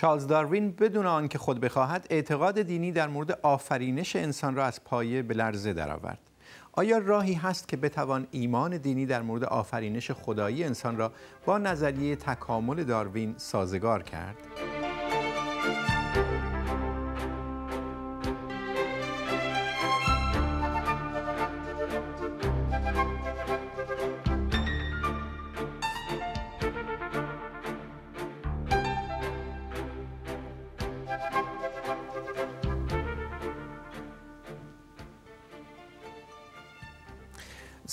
چارلز داروین بدون آنکه خود بخواهد اعتقاد دینی در مورد آفرینش انسان را از پایه به لرزه درآورد آیا راهی هست که بتوان ایمان دینی در مورد آفرینش خدایی انسان را با نظریه تکامل داروین سازگار کرد؟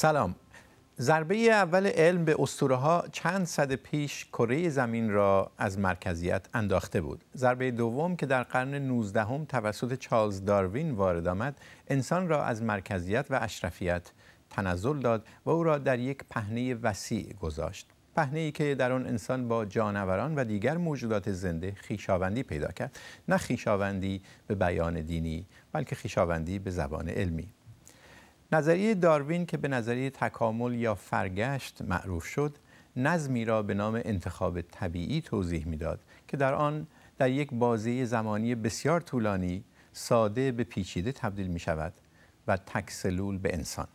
سلام ضربه اول علم به اسطوره ها چند صد پیش کره زمین را از مرکزیت انداخته بود ضربه دوم که در قرن 19 هم توسط چارلز داروین وارد آمد انسان را از مرکزیت و اشرفیت تنزل داد و او را در یک پهنه وسیع گذاشت پهنه ای که در آن انسان با جانوران و دیگر موجودات زنده خیشاوندی پیدا کرد نه خیشاوندی به بیان دینی بلکه خیشاوندی به زبان علمی نظریه داروین که به نظریه تکامل یا فرگشت معروف شد نظمی را به نام انتخاب طبیعی توضیح میداد که در آن در یک بازی زمانی بسیار طولانی ساده به پیچیده تبدیل می شود و تکسلول به انسان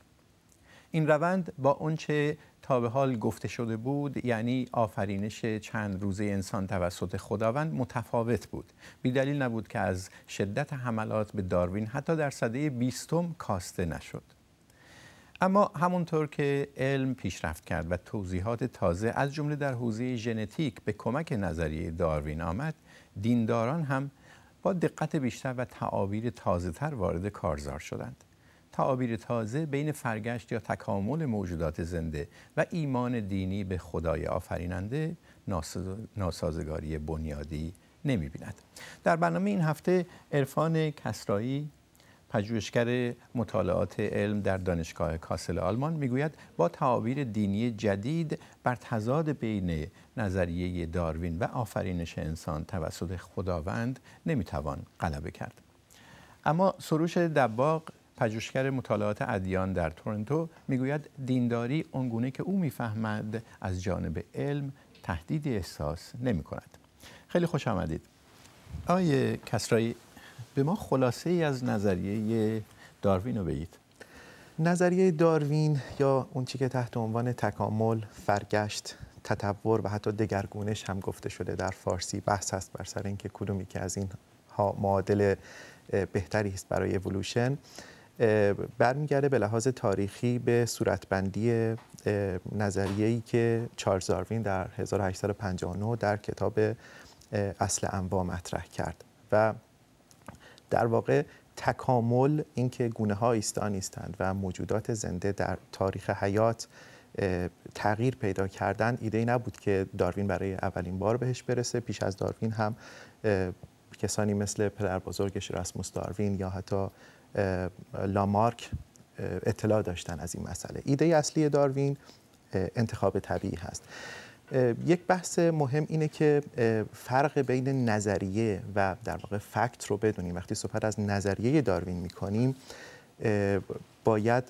این روند با چه تا به حال گفته شده بود یعنی آفرینش چند روزه انسان توسط خداوند متفاوت بود بیدلیل نبود که از شدت حملات به داروین حتی در صده بیستم کاسته نشد اما همونطور که علم پیشرفت کرد و توضیحات تازه از جمله در حوزه ژنتیک به کمک نظریه داروین آمد دینداران هم با دقت بیشتر و تعابیر تازه تر وارد کارزار شدند تعابیر تازه بین فرگشت یا تکامل موجودات زنده و ایمان دینی به خدای آفریننده ناسازگاری بنیادی نمی بیند. در برنامه این هفته عرفان کسرایی پژوهشگر مطالعات علم در دانشگاه کاسل آلمان میگوید با تعابیر دینی جدید بر تضاد بین نظریه داروین و آفرینش انسان توسط خداوند نمیتوان غلبه کرد اما سروش دباغ پژوهشگر مطالعات ادیان در تورنتو میگوید دینداری آنگونه که او میفهمد از جانب علم تهدیدی احساس نمی کند. خیلی خوش آمدید آقای کسرایی به ما خلاصه ای از نظریه داروین رو بگید نظریه داروین یا اون چی که تحت عنوان تکامل، فرگشت، تطور و حتی دگرگونش هم گفته شده در فارسی بحث هست بر سر اینکه کدومی که از این ها معادل بهتری است برای اولوشن برمیگرده به لحاظ تاریخی به صورتبندی ای که چارلز داروین در 1859 در کتاب اصل انواع مطرح کرد و در واقع تکامل اینکه گونه ها ایستا نیستند و موجودات زنده در تاریخ حیات تغییر پیدا کردن ایده ای نبود که داروین برای اولین بار بهش برسه پیش از داروین هم کسانی مثل پدر بزرگش راسموس داروین یا حتی لامارک اطلاع داشتن از این مسئله ایده اصلی داروین انتخاب طبیعی هست یک بحث مهم اینه که فرق بین نظریه و در واقع فکت رو بدونیم وقتی صحبت از نظریه داروین کنیم باید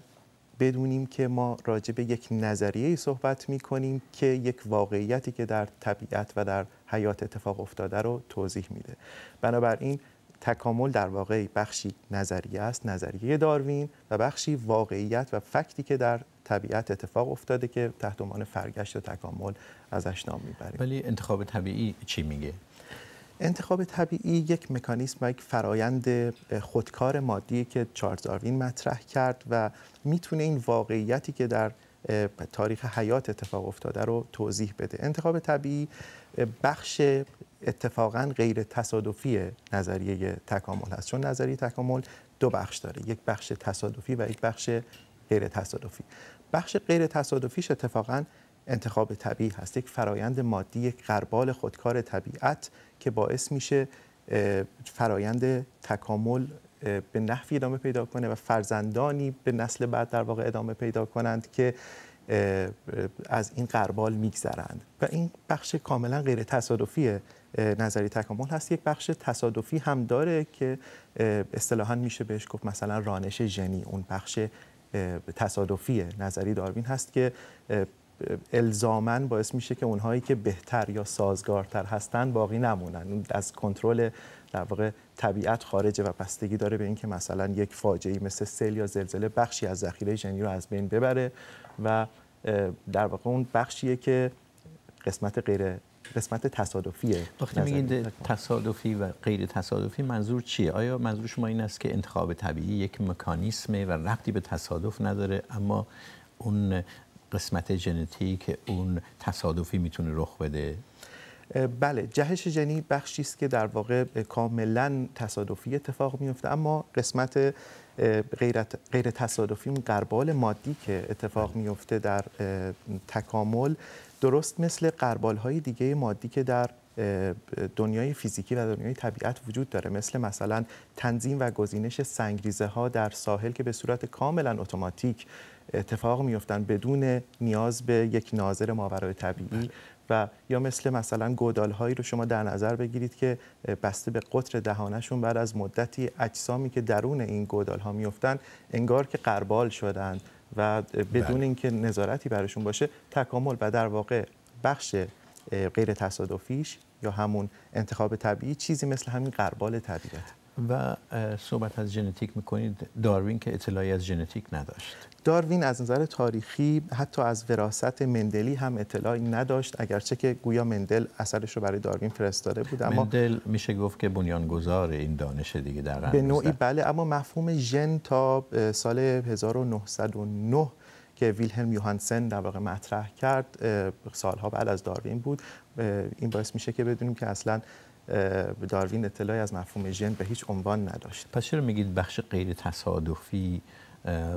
بدونیم که ما راجع به یک نظریه صحبت می کنیم که یک واقعیتی که در طبیعت و در حیات اتفاق افتاده رو توضیح میده بنابراین تکامل در واقع بخشی نظریه است نظریه داروین و بخشی واقعیت و فکتی که در طبیعت اتفاق افتاده که تحت عنوان فرگشت و تکامل ازش نام میبریم ولی انتخاب طبیعی چی میگه انتخاب طبیعی یک مکانیسم و یک فرایند خودکار مادی که چارلز داروین مطرح کرد و میتونه این واقعیتی که در تاریخ حیات اتفاق افتاده رو توضیح بده انتخاب طبیعی بخش اتفاقا غیر تصادفی نظریه تکامل هست چون نظریه تکامل دو بخش داره یک بخش تصادفی و یک بخش غیر تصادفی بخش غیر تصادفیش اتفاقا انتخاب طبیعی هست یک فرایند مادی یک قربال خودکار طبیعت که باعث میشه فرایند تکامل به نحوی ادامه پیدا کنه و فرزندانی به نسل بعد در واقع ادامه پیدا کنند که از این قربال میگذرند و این بخش کاملا غیر تصادفیه نظری تکامل هست یک بخش تصادفی هم داره که اصطلاحا میشه بهش گفت مثلا رانش ژنی اون بخش تصادفی نظری داروین هست که الزامن باعث میشه که اونهایی که بهتر یا سازگارتر هستن باقی نمونن از کنترل در واقع طبیعت خارجه و بستگی داره به اینکه مثلا یک فاجعه مثل سیل یا زلزله بخشی از ذخیره ژنی رو از بین ببره و در واقع اون بخشیه که قسمت غیر قسمت تصادفیه وقتی میگید تصادفی و غیر تصادفی منظور چیه آیا منظور شما این است که انتخاب طبیعی یک مکانیسمه و ربطی به تصادف نداره اما اون قسمت ژنتیک اون تصادفی میتونه رخ بده بله جهش ژنی بخشی است که در واقع کاملا تصادفی اتفاق میفته اما قسمت غیر, غیر تصادفی قربال مادی که اتفاق بله. میفته در تکامل درست مثل قربال های دیگه مادی که در دنیای فیزیکی و دنیای طبیعت وجود داره مثل مثلا تنظیم و گزینش سنگریزه ها در ساحل که به صورت کاملا اتوماتیک اتفاق میفتن بدون نیاز به یک ناظر ماورای طبیعی بله. و یا مثل مثلا گودال هایی رو شما در نظر بگیرید که بسته به قطر دهانشون بعد از مدتی اجسامی که درون این گودال ها میفتن انگار که قربال شدن و بدون بله. اینکه نظارتی برشون باشه تکامل و در واقع بخش غیر تصادفیش یا همون انتخاب طبیعی چیزی مثل همین قربال طبیعت و صحبت از ژنتیک میکنید داروین که اطلاعی از ژنتیک نداشت داروین از نظر تاریخی حتی از وراثت مندلی هم اطلاعی نداشت اگرچه که گویا مندل اثرش رو برای داروین فرستاده بود اما مندل میشه گفت که بنیانگذار این دانش دیگه در به نوعی بله اما مفهوم ژن تا سال 1909 که ویلهلم یوهانسن در واقع مطرح کرد سالها بعد از داروین بود این باعث میشه که بدونیم که اصلا داروین اطلاعی از مفهوم ژن به هیچ عنوان نداشت پس چرا میگید بخش غیر تصادفی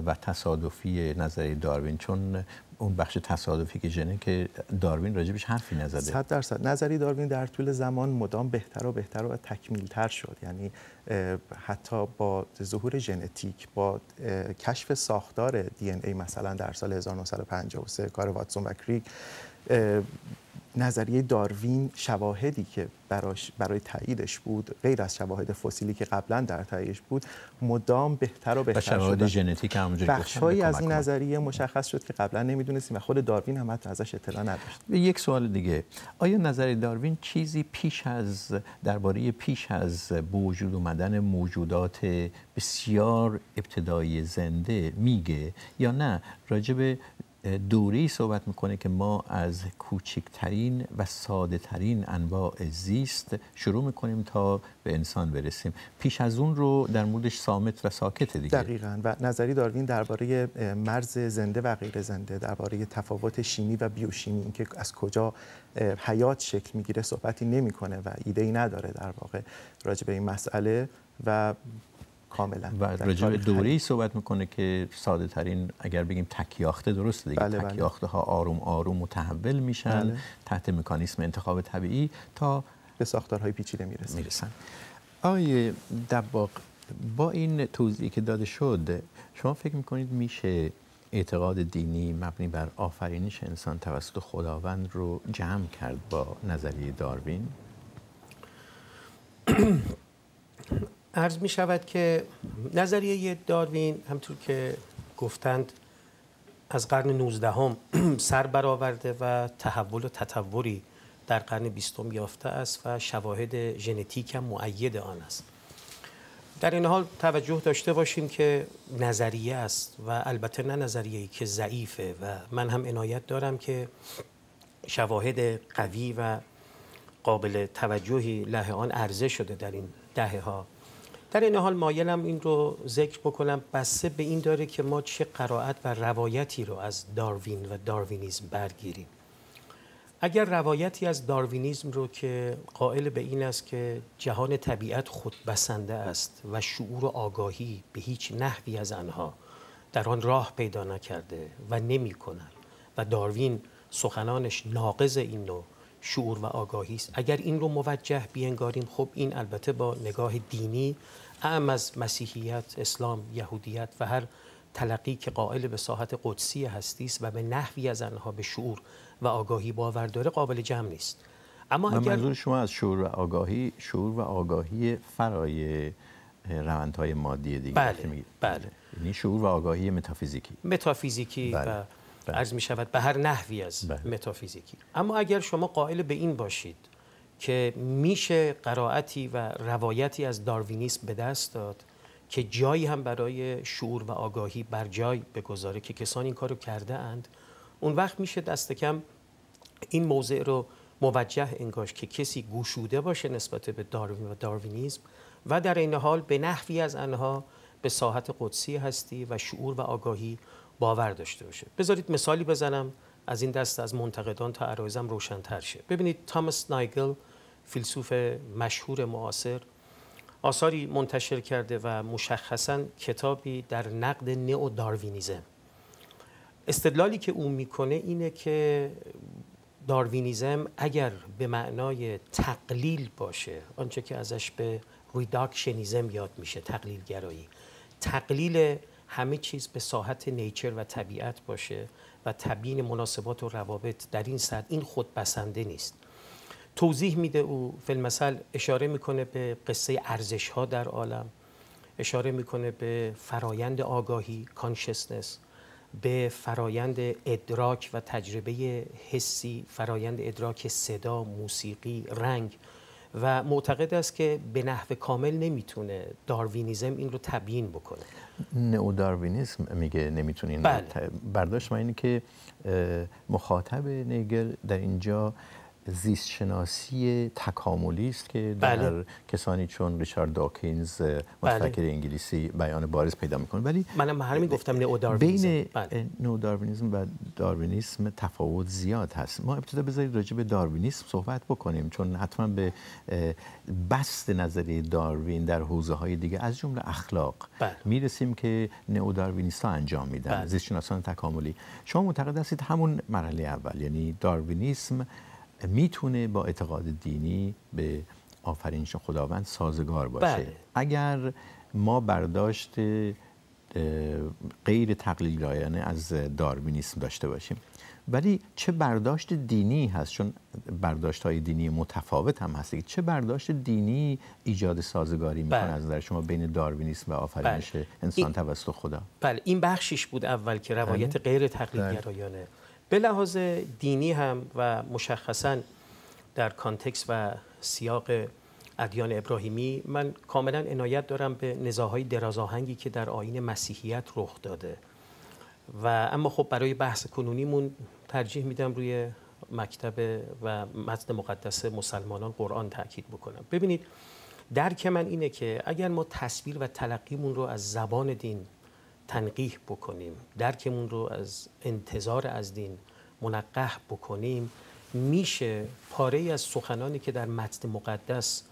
و تصادفی نظری داروین چون اون بخش تصادفی که ژنه که داروین راجبش حرفی نزده 100 درصد نظری داروین در طول زمان مدام بهتر و بهتر و تکمیلتر شد یعنی حتی با ظهور ژنتیک با کشف ساختار دی ای مثلا در سال 1953 کار واتسون و کریک نظریه داروین شواهدی که براش برای تاییدش بود غیر از شواهد فسیلی که قبلا در تاییدش بود مدام بهتر و بهتر شد شواهد ژنتیک همونجوری بخشی از این نظریه مشخص شد که قبلا نمیدونستیم و خود داروین هم حتی ازش اطلاع نداشت یک سوال دیگه آیا نظریه داروین چیزی پیش از درباره پیش از بوجود وجود اومدن موجودات بسیار ابتدایی زنده میگه یا نه راجب دوری صحبت میکنه که ما از کوچکترین و ساده ترین انواع زیست شروع میکنیم تا به انسان برسیم پیش از اون رو در موردش سامت و ساکت دیگه دقیقا و نظری داروین درباره مرز زنده و غیر زنده درباره تفاوت شیمی و بیوشیمی اینکه از کجا حیات شکل میگیره صحبتی نمیکنه و ایده ای نداره در واقع راجع به این مسئله و کاملا و راجع دوری صحبت میکنه که ساده ترین اگر بگیم تکیاخته درست دیگه بله، بله. تکیاخته ها آروم آروم متحول میشن بله. تحت مکانیسم انتخاب طبیعی تا به ساختارهای پیچیده میرسن میرسن آقای دباق با این توضیحی که داده شد شما فکر میکنید میشه اعتقاد دینی مبنی بر آفرینش انسان توسط خداوند رو جمع کرد با نظریه داروین ارز می شود که نظریه داروین همطور که گفتند از قرن 19 هم سر برآورده و تحول و تطوری در قرن هم یافته است و شواهد ژنتیک هم معید آن است در این حال توجه داشته باشیم که نظریه است و البته نه نظریه که ضعیفه و من هم عنایت دارم که شواهد قوی و قابل توجهی له آن عرضه شده در این دهه ها در این حال مایلم این رو ذکر بکنم بسته به این داره که ما چه قرائت و روایتی رو از داروین و داروینیزم برگیریم اگر روایتی از داروینیزم رو که قائل به این است که جهان طبیعت خود بسنده است و شعور و آگاهی به هیچ نحوی از آنها در آن راه پیدا نکرده و نمی و داروین سخنانش ناقض این نوع شعور و آگاهی است اگر این رو موجه بینگاریم خب این البته با نگاه دینی هم از مسیحیت، اسلام، یهودیت و هر تلقی که قائل به ساحت قدسی هستی و به نحوی از آنها به شعور و آگاهی باور داره قابل جمع نیست اما اگر منظور شما از شعور و آگاهی شعور و آگاهی فرای روندهای مادی دیگه بله بله یعنی شعور و آگاهی متافیزیکی متافیزیکی و بله. بله. عرض می شود به هر نحوی از بله. متافیزیکی اما اگر شما قائل به این باشید که میشه قرائتی و روایتی از داروینیسم به دست داد که جایی هم برای شعور و آگاهی بر جای بگذاره که کسانی این کارو کرده اند اون وقت میشه دست کم این موضع رو موجه انگاش که کسی گوشوده باشه نسبت به داروین و داروینیزم و در این حال به نحوی از آنها به ساحت قدسی هستی و شعور و آگاهی باور داشته باشه بذارید مثالی بزنم از این دست از منتقدان تا عرایزم روشنتر شه ببینید تامس نایگل فیلسوف مشهور معاصر آثاری منتشر کرده و مشخصا کتابی در نقد نئو داروینیزم استدلالی که او میکنه اینه که داروینیزم اگر به معنای تقلیل باشه آنچه که ازش به ریداکشنیزم یاد میشه تقلیل گرایی تقلیل همه چیز به ساحت نیچر و طبیعت باشه و تبیین مناسبات و روابط در این سطح این خود بسنده نیست توضیح میده او فیلمسل اشاره میکنه به قصه ارزش ها در عالم اشاره میکنه به فرایند آگاهی کانشسنس به فرایند ادراک و تجربه حسی فرایند ادراک صدا موسیقی رنگ و معتقد است که به نحو کامل نمیتونه داروینیزم این رو تبیین بکنه نئو داروینیزم میگه نمیتونه بله. برداشت ما اینه که مخاطب نیگل در اینجا زیست شناسی تکاملی است که در بله. کسانی چون ریچارد داکینز بله. متفکر انگلیسی بیان بارز پیدا میکنه ولی من همین گفتم نو بین بله. نو داروینیسم و داروینیسم تفاوت زیاد هست ما ابتدا بذارید راجع به داروینیسم صحبت بکنیم چون حتما به بست نظری داروین در حوزه های دیگه از جمله اخلاق میرسیم که نو ها انجام میدن زیست شناسان تکاملی شما معتقد هستید همون مرحله اول یعنی داروینیسم میتونه با اعتقاد دینی به آفرینش خداوند سازگار باشه بله. اگر ما برداشت غیر رایانه از داروینیسم داشته باشیم ولی چه برداشت دینی هست چون برداشت های دینی متفاوت هم هست چه برداشت دینی ایجاد سازگاری میکنه بله. از نظر شما بین داروینیسم و آفرینش بله. انسان توسط خدا بله این بخشش بود اول که روایت بله. غیر رایانه به لحاظ دینی هم و مشخصا در کانتکس و سیاق ادیان ابراهیمی من کاملا عنایت دارم به نزاهای درازاهنگی که در آین مسیحیت رخ داده و اما خب برای بحث کنونیمون ترجیح میدم روی مکتب و متن مقدس مسلمانان قرآن تاکید بکنم ببینید درک من اینه که اگر ما تصویر و تلقیمون رو از زبان دین تنقیح بکنیم درکمون رو از انتظار از دین منقح بکنیم میشه پاره ای از سخنانی که در متن مقدس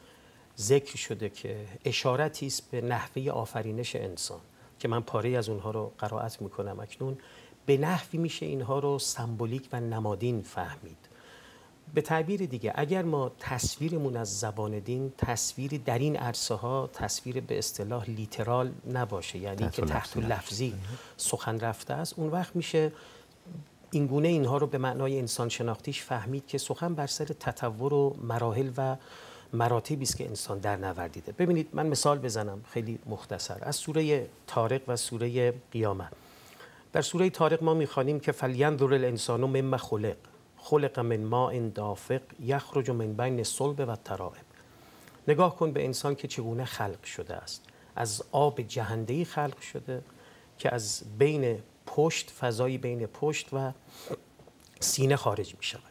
ذکر شده که اشارتی است به نحوه آفرینش انسان که من پاره از اونها رو قرائت میکنم اکنون به نحوی میشه اینها رو سمبولیک و نمادین فهمید به تعبیر دیگه اگر ما تصویرمون از زبان دین تصویری در این عرصه ها تصویر به اصطلاح لیترال نباشه یعنی که تحت لفظی, سخن رفته است اون وقت میشه اینگونه اینها رو به معنای انسان شناختیش فهمید که سخن بر سر تطور و مراحل و مراتبی است که انسان در نوردیده ببینید من مثال بزنم خیلی مختصر از سوره تارق و سوره قیامت در سوره تارق ما میخوانیم که فلینظر الانسان مما خلق خلق من ما دافق یخرج من بین صلب و ترائب نگاه کن به انسان که چگونه خلق شده است از آب جهندهی خلق شده که از بین پشت فضایی بین پشت و سینه خارج می شود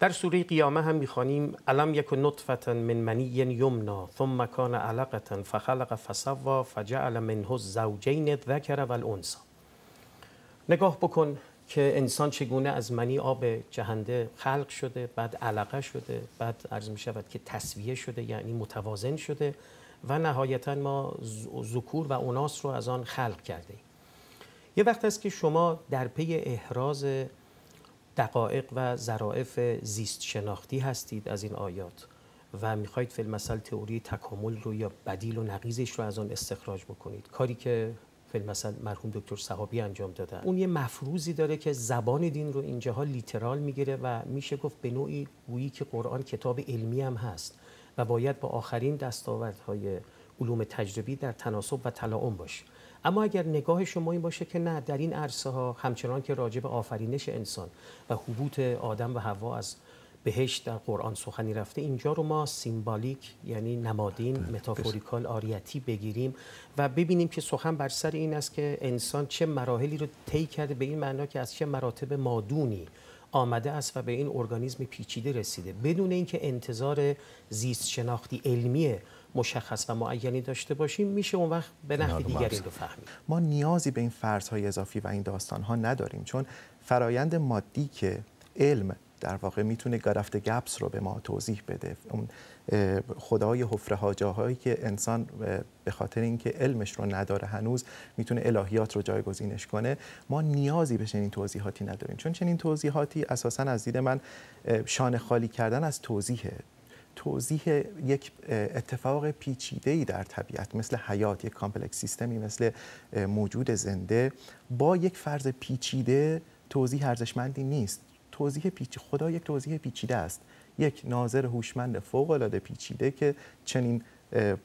در سوره قیامه هم میخوانیم علم یک نطفه من منی یمنا ثم کان علقه فخلق فسوا فجعل منه الزوجین و الانسا نگاه بکن که انسان چگونه از منی آب جهنده خلق شده بعد علقه شده بعد عرض می شود که تصویه شده یعنی متوازن شده و نهایتا ما ذکور و اوناس رو از آن خلق کرده ایم. یه وقت است که شما در پی احراز دقایق و ظرائف زیست شناختی هستید از این آیات و میخواید فیلمسل تئوری تکامل رو یا بدیل و نقیزش رو از آن استخراج بکنید کاری که فیلم مثلا مرحوم دکتر صحابی انجام دادن اون یه مفروضی داره که زبان دین رو اینجاها لیترال میگیره و میشه گفت به نوعی گویی که قرآن کتاب علمی هم هست و باید با آخرین دستاوردهای علوم تجربی در تناسب و تلاعم باشه اما اگر نگاه شما این باشه که نه در این عرصه ها همچنان که راجب آفرینش انسان و حبوط آدم و هوا از بهشت در قرآن سخنی رفته اینجا رو ما سیمبالیک یعنی نمادین بله، متافوریکال آریتی بگیریم و ببینیم که سخن بر سر این است که انسان چه مراحلی رو طی کرده به این معنا که از چه مراتب مادونی آمده است و به این ارگانیزم پیچیده رسیده بدون اینکه انتظار زیست شناختی علمی مشخص و معینی داشته باشیم میشه اون وقت به نحو دیگری رو فهمید ما نیازی به این فرض های اضافی و این داستان ها نداریم چون فرایند مادی که علم در واقع میتونه گرفت گپس رو به ما توضیح بده اون خدای حفره ها جاهایی که انسان به خاطر اینکه علمش رو نداره هنوز میتونه الهیات رو جایگزینش کنه ما نیازی به چنین توضیحاتی نداریم چون چنین توضیحاتی اساسا از دید من شانه خالی کردن از توضیحه توضیح یک اتفاق پیچیده ای در طبیعت مثل حیات یک کامپلکس سیستمی مثل موجود زنده با یک فرض پیچیده توضیح ارزشمندی نیست توضیح پیچ خدا یک توضیح پیچیده است یک ناظر هوشمند فوق العاده پیچیده که چنین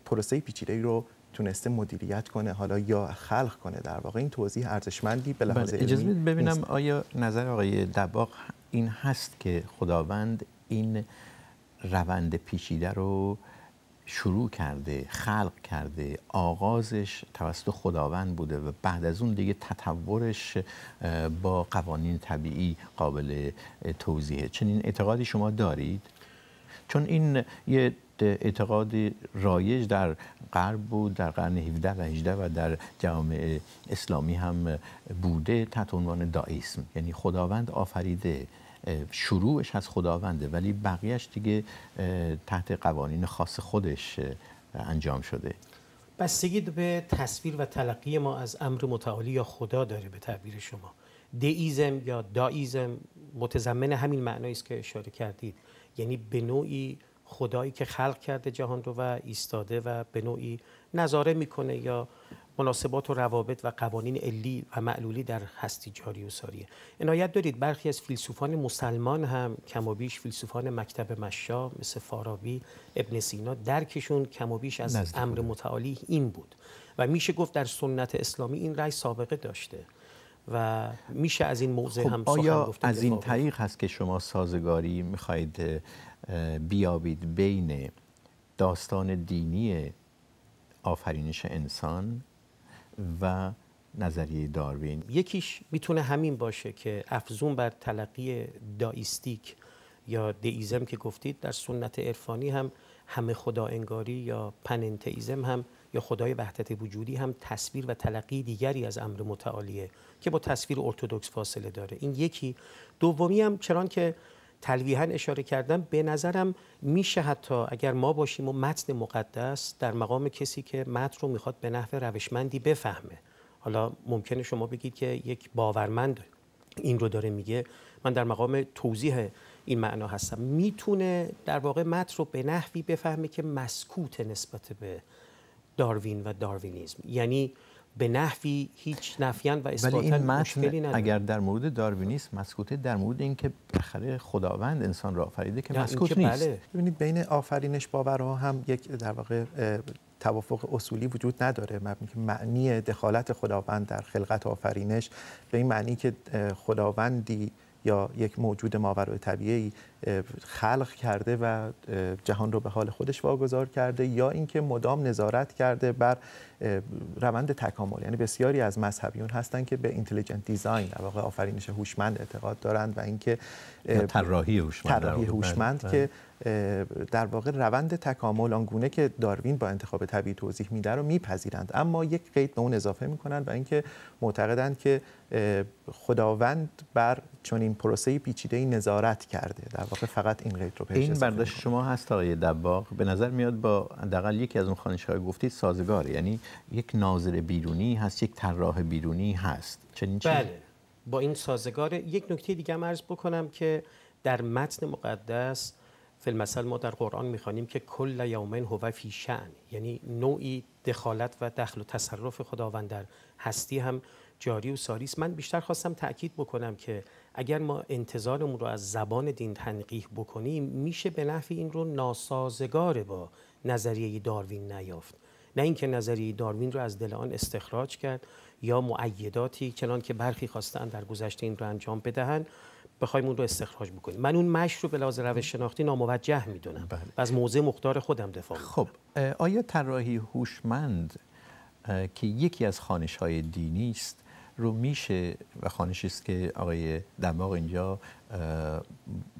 پروسه پیچیده رو تونسته مدیریت کنه حالا یا خلق کنه در واقع این توضیح ارزشمندی به لحاظ بله، علمی ببینم آیا نظر آقای دباغ این هست که خداوند این روند پیچیده رو شروع کرده خلق کرده آغازش توسط خداوند بوده و بعد از اون دیگه تطورش با قوانین طبیعی قابل توضیحه چنین اعتقادی شما دارید چون این یه اعتقاد رایج در غرب بود در قرن 17 و 18 و در جامعه اسلامی هم بوده تحت عنوان دایسم یعنی خداوند آفریده شروعش از خداونده ولی بقیهش دیگه تحت قوانین خاص خودش انجام شده بستگی به تصویر و تلقی ما از امر متعالی یا خدا داره به تعبیر شما دئیزم یا دایزم متضمن همین معنایی است که اشاره کردید یعنی به نوعی خدایی که خلق کرده جهان رو و ایستاده و به نوعی نظاره میکنه یا مناسبات و روابط و قوانین علی و معلولی در هستی جاری و ساریه عنایت دارید برخی از فیلسوفان مسلمان هم بیش فیلسوفان مکتب مشا مثل فارابی ابن سینا درکشون کمابیش از امر متعالی این بود و میشه گفت در سنت اسلامی این رأی سابقه داشته و میشه از این موضع خب، هم سخن آیا از این طریق هست که شما سازگاری میخواید بیابید بین داستان دینی آفرینش انسان و نظریه داروین یکیش میتونه همین باشه که افزون بر تلقی دایستیک یا دئیزم که گفتید در سنت عرفانی هم همه خدا انگاری یا پننتئیزم هم یا خدای وحدت وجودی هم تصویر و تلقی دیگری از امر متعالیه که با تصویر ارتودکس فاصله داره این یکی دومی هم چران که تلویحا اشاره کردم به نظرم میشه حتی اگر ما باشیم و متن مقدس در مقام کسی که متن رو میخواد به نحو روشمندی بفهمه حالا ممکنه شما بگید که یک باورمند این رو داره میگه من در مقام توضیح این معنا هستم میتونه در واقع متن رو به نحوی بفهمه که مسکوت نسبت به داروین و داروینیزم یعنی به نحوی هیچ نفیان و اثباتا این مشکلی نداره اگر در مورد داروینیسم مسکوته در مورد اینکه بخره خداوند انسان را آفریده که مسکوت بله. نیست بله. ببینید بین آفرینش باورها هم یک در واقع توافق اصولی وجود نداره معنی دخالت خداوند در خلقت آفرینش به این معنی که خداوندی یا یک موجود ماورای طبیعی خلق کرده و جهان رو به حال خودش واگذار کرده یا اینکه مدام نظارت کرده بر روند تکامل یعنی بسیاری از مذهبیون هستند که به اینتلیجنت دیزاین در واقع آفرینش هوشمند اعتقاد دارند و اینکه طراحی هوشمند بله، که بله. در واقع روند تکامل آنگونه که داروین با انتخاب طبیعی توضیح میده رو میپذیرند اما یک قید به اون اضافه میکنند و اینکه معتقدند که خداوند بر چنین پروسه پیچیده نظارت کرده در واقع فقط این قید رو پیش این برداشت شما هست آقای دباغ به نظر میاد با حداقل یکی از اون های گفتید سازگار یعنی یک ناظر بیرونی هست یک طراح بیرونی هست چنین چیز؟ بله با این سازگار یک نکته دیگه هم بکنم که در متن مقدس فی المثل ما در قرآن میخوانیم که کل یومین هو فی شعن یعنی نوعی دخالت و دخل و تصرف خداوند در هستی هم جاری و ساری است من بیشتر خواستم تاکید بکنم که اگر ما انتظارمون رو از زبان دین تنقیح بکنیم میشه به نفع این رو ناسازگار با نظریه داروین نیافت نه اینکه نظریه داروین رو از دل آن استخراج کرد یا معیداتی چنان که برخی خواستن در گذشته این رو انجام بدهند بخوایم اون رو استخراج بکنیم من اون مش رو به لحاظ روش شناختی ناموجه میدونم بله. و از موضع مختار خودم دفاع خب آیا طراحی هوشمند که یکی از خانش های دینی است رو میشه و خانشی است که آقای دماغ اینجا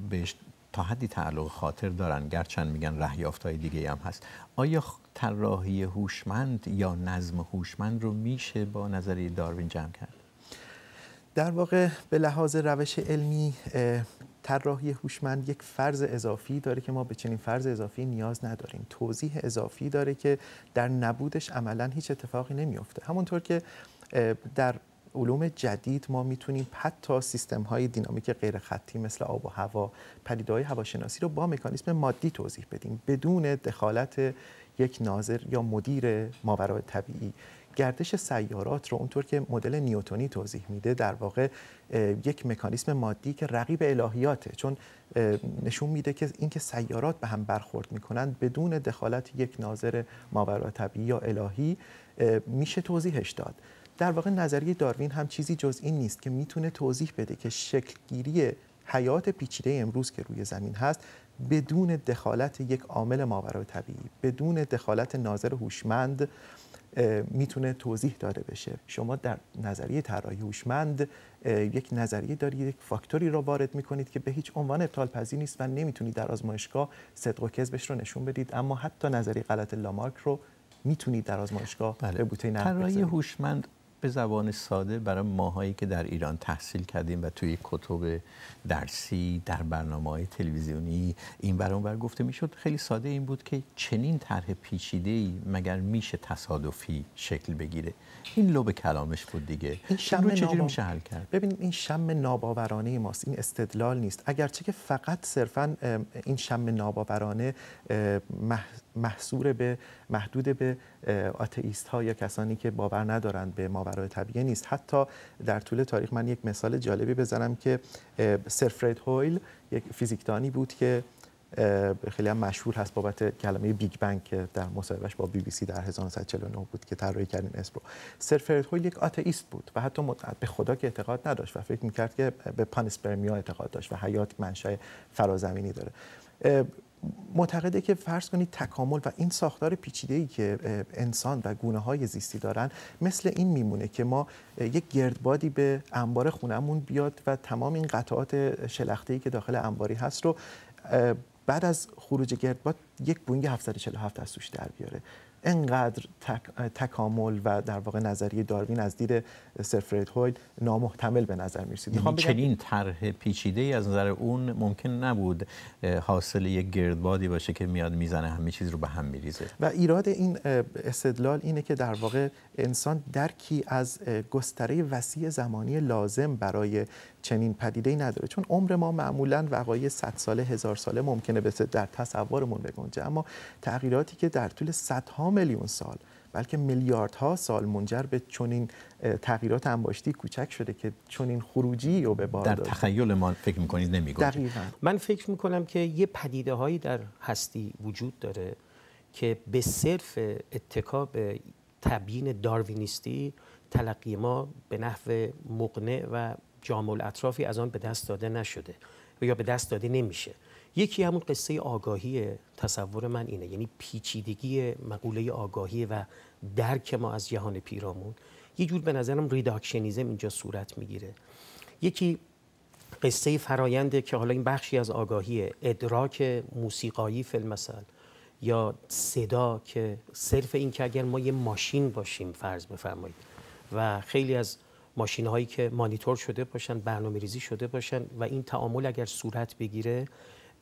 بهش تا حدی تعلق خاطر دارن گرچند میگن رهیافت های دیگه هم هست آیا طراحی هوشمند یا نظم هوشمند رو میشه با نظری داروین جمع کرد در واقع به لحاظ روش علمی طراحی هوشمند یک فرض اضافی داره که ما به چنین فرض اضافی نیاز نداریم توضیح اضافی داره که در نبودش عملا هیچ اتفاقی نمیفته همونطور که در علوم جدید ما میتونیم حتی سیستم های دینامیک غیر خطی مثل آب و هوا پدیدهای هواشناسی رو با مکانیسم مادی توضیح بدیم بدون دخالت یک ناظر یا مدیر ماورای طبیعی گردش سیارات رو اونطور که مدل نیوتونی توضیح میده در واقع یک مکانیسم مادی که رقیب الهیاته چون نشون میده که اینکه سیارات به هم برخورد میکنن بدون دخالت یک ناظر ماورا طبیعی یا الهی میشه توضیحش داد در واقع نظریه داروین هم چیزی جز این نیست که میتونه توضیح بده که شکلگیری حیات پیچیده امروز که روی زمین هست بدون دخالت یک عامل ماورا طبیعی بدون دخالت ناظر هوشمند میتونه توضیح داده بشه شما در نظریه طراحی هوشمند یک نظریه دارید یک فاکتوری رو وارد میکنید که به هیچ عنوان ابطال پذیر نیست و نمیتونید در آزمایشگاه صدق و کذبش رو نشون بدید اما حتی نظریه غلط لامارک رو میتونید در آزمایشگاه بله. به بوته طراحی هوشمند به زبان ساده برای ماهایی که در ایران تحصیل کردیم و توی کتب درسی در برنامه های تلویزیونی این بر بر گفته میشد خیلی ساده این بود که چنین طرح پیچیده ای مگر میشه تصادفی شکل بگیره این لب کلامش بود دیگه این شم چجوری نابا... میشه حل کرد ببینید این شم ناباورانه ماست این استدلال نیست اگرچه که فقط صرفا این شم ناباورانه مح... محصور به محدود به آتئیست ها یا کسانی که باور ندارند به ماورای طبیعی نیست حتی در طول تاریخ من یک مثال جالبی بزنم که سرفرید هویل یک فیزیکدانی بود که خیلی هم مشهور هست بابت کلمه بیگ بنگ که در مصاحبهش با بی بی سی در 1949 بود که طراحی این اسم رو سر فرید هویل یک آتئیست بود و حتی به خدا که اعتقاد نداشت و فکر میکرد که به پانسپرمیا اعتقاد داشت و حیات منشأ فرازمینی داره معتقده که فرض کنید تکامل و این ساختار پیچیده ای که انسان و گونه های زیستی دارن مثل این میمونه که ما یک گردبادی به انبار خونمون بیاد و تمام این قطعات شلخته ای که داخل انباری هست رو بعد از خروج گردباد یک بوینگ 747 از توش در بیاره انقدر تکامل و در واقع نظریه داروین از دید سرفرید فرید نامحتمل به نظر میرسید یعنی چنین طرح پیچیده ای از نظر اون ممکن نبود حاصل یک گردبادی باشه که میاد میزنه همه چیز رو به هم میریزه و ایراد این استدلال اینه که در واقع انسان درکی از گستره وسیع زمانی لازم برای چنین پدیده ای نداره چون عمر ما معمولا وقایع 100 ساله هزار ساله ممکنه به در تصورمون بگنجه اما تغییراتی که در طول صدها میلیون سال بلکه میلیاردها سال منجر به چنین تغییرات انباشتی کوچک شده که چنین خروجی رو به بار در تخیل ما فکر میکنید نمیگنجه من فکر میکنم که یه پدیده هایی در هستی وجود داره که به صرف اتکا به تبیین داروینیستی تلقی ما به نحو مقنع و جامع الاطرافی از آن به دست داده نشده و یا به دست داده نمیشه یکی همون قصه آگاهی تصور من اینه یعنی پیچیدگی مقوله آگاهی و درک ما از جهان پیرامون یه جور به نظرم ریداکشنیزم اینجا صورت میگیره یکی قصه فراینده که حالا این بخشی از آگاهی ادراک موسیقایی مثل یا صدا که صرف این که اگر ما یه ماشین باشیم فرض بفرمایید و خیلی از ماشین هایی که مانیتور شده باشن برنامه ریزی شده باشن و این تعامل اگر صورت بگیره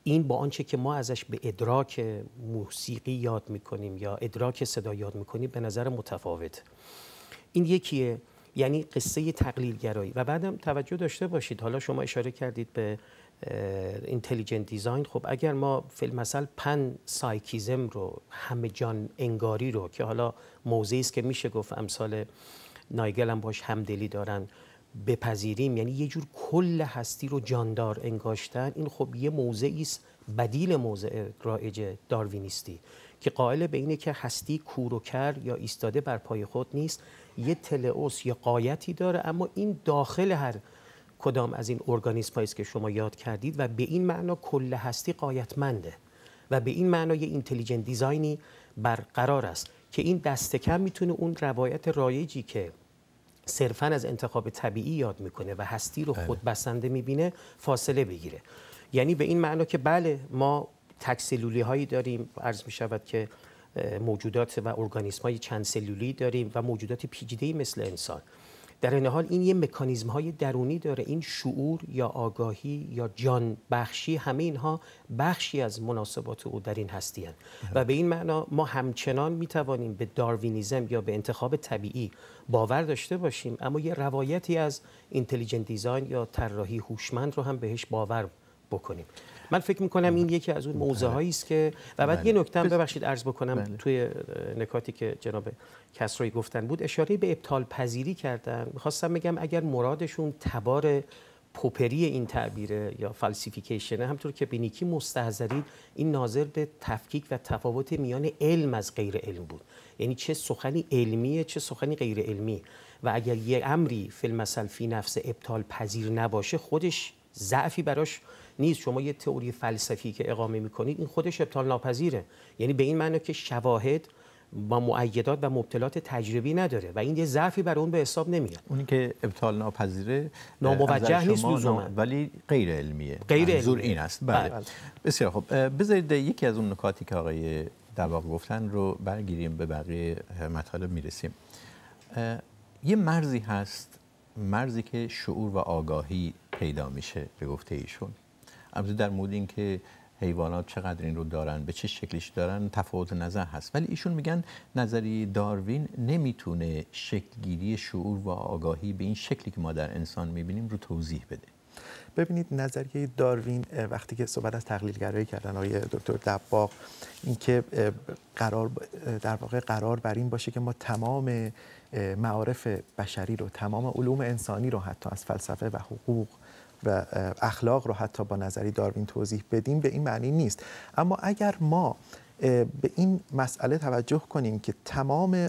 این با آنچه که ما ازش به ادراک موسیقی یاد میکنیم یا ادراک صدا یاد میکنیم به نظر متفاوت این یکیه یعنی قصه تقلیل گرایی و بعدم توجه داشته باشید حالا شما اشاره کردید به اینتلیجنت دیزاین خب اگر ما فیلم پن سایکیزم رو همه جان انگاری رو که حالا موضعی است که میشه گفت امثال نایگل هم باش همدلی دارن بپذیریم یعنی یه جور کل هستی رو جاندار انگاشتن این خب یه موضعی است بدیل موضع رایج داروینیستی که قائل به اینه که هستی کوروکر کر یا ایستاده بر پای خود نیست یه تلئوس یا قایتی داره اما این داخل هر کدام از این ارگانیسم است که شما یاد کردید و به این معنا کل هستی قایتمنده و به این معنا یه اینتلیجنت دیزاینی برقرار است که این دست کم میتونه اون روایت رایجی که صرفا از انتخاب طبیعی یاد میکنه و هستی رو بله. خود بسنده میبینه فاصله بگیره یعنی به این معنا که بله ما تکسلولی هایی داریم عرض می شود که موجودات و ارگانیسم های چند سلولی داریم و موجودات پیچیده مثل انسان در این حال این یه مکانیزم های درونی داره این شعور یا آگاهی یا جان بخشی همه اینها بخشی از مناسبات او در این هستی بله. و به این معنا ما همچنان می توانیم به داروینیزم یا به انتخاب طبیعی باور داشته باشیم اما یه روایتی از اینتلیجنت دیزاین یا طراحی هوشمند رو هم بهش باور بکنیم من فکر میکنم این یکی از اون بله. موزه هایی است که و بعد بله. یه نکته ببخشید عرض بکنم بله. توی نکاتی که جناب کسروی گفتن بود اشاره به ابطال پذیری کردن میخواستم بگم اگر مرادشون تبار پوپری این تعبیره یا هم همطور که بینیکی مستحضری این ناظر به تفکیک و تفاوت میان علم از غیر علم بود یعنی چه سخنی علمیه چه سخنی غیر علمی و اگر یه امری فیلم فی نفس ابطال پذیر نباشه خودش ضعفی براش نیست شما یه تئوری فلسفی که اقامه میکنید این خودش ابطال ناپذیره یعنی به این معنی که شواهد با معیدات و مبتلات تجربی نداره و این یه ضعفی بر اون به حساب نمیاد اونی که ابطال ناپذیره ناموجه نیست لزوما ولی غیر علمیه غیر منظور این است بله. بله. بسیار خب بذارید یکی از اون نکاتی که آقای دباغ گفتن رو برگیریم به بقیه مطالب میرسیم یه مرزی هست مرزی که شعور و آگاهی پیدا میشه به گفته ایشون البته در مورد اینکه حیوانات چقدر این رو دارن به چه شکلیش دارن تفاوت نظر هست ولی ایشون میگن نظری داروین نمیتونه شکلگیری شعور و آگاهی به این شکلی که ما در انسان میبینیم رو توضیح بده ببینید نظریه داروین وقتی که صحبت از تقلیلگرایی کردن آقای دکتر دباغ اینکه قرار در واقع قرار بر این باشه که ما تمام معارف بشری رو تمام علوم انسانی رو حتی از فلسفه و حقوق و اخلاق رو حتی با نظری داروین توضیح بدیم به این معنی نیست اما اگر ما به این مسئله توجه کنیم که تمام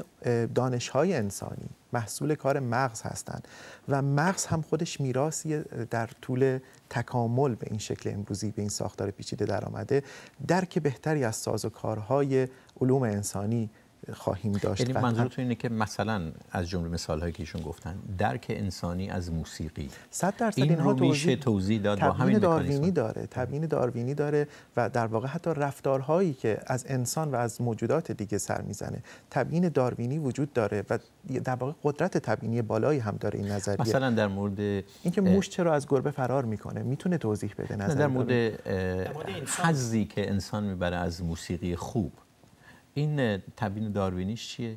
دانش های انسانی محصول کار مغز هستند و مغز هم خودش میراثی در طول تکامل به این شکل امروزی به این ساختار پیچیده در آمده درک بهتری از ساز و کارهای علوم انسانی خواهیم داشت یعنی تو اینه که مثلا از جمله مثال هایی که ایشون گفتن درک انسانی از موسیقی 100 درصد این رو میشه توضیح داد با همین داروینی داره تبیین داروینی داره و در واقع حتی رفتارهایی که از انسان و از موجودات دیگه سر میزنه تبیین داروینی وجود داره و در واقع قدرت تبیینی بالایی هم داره این نظریه مثلا در مورد اینکه موش چرا از گربه فرار میکنه میتونه توضیح بده نظر در مورد حزی که انسان میبره از موسیقی خوب این تبیین داروینیش چیه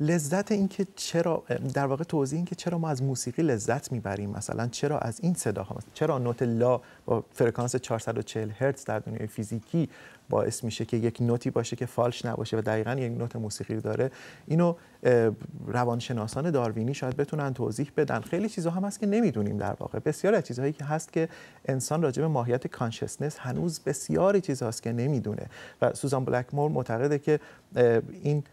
لذت اینکه چرا در واقع توضیح اینکه که چرا ما از موسیقی لذت میبریم مثلا چرا از این صدا ها خب، چرا نوت لا با فرکانس 440 هرتز در دنیای فیزیکی باعث میشه که یک نوتی باشه که فالش نباشه و دقیقا یک نوت موسیقی داره اینو روانشناسان داروینی شاید بتونن توضیح بدن خیلی چیزها هم هست که نمیدونیم در واقع بسیاری از چیزهایی که هست که انسان راجع به ماهیت کانشسنس هنوز بسیاری چیزهاست که نمیدونه و سوزان بلکمور معتقده که این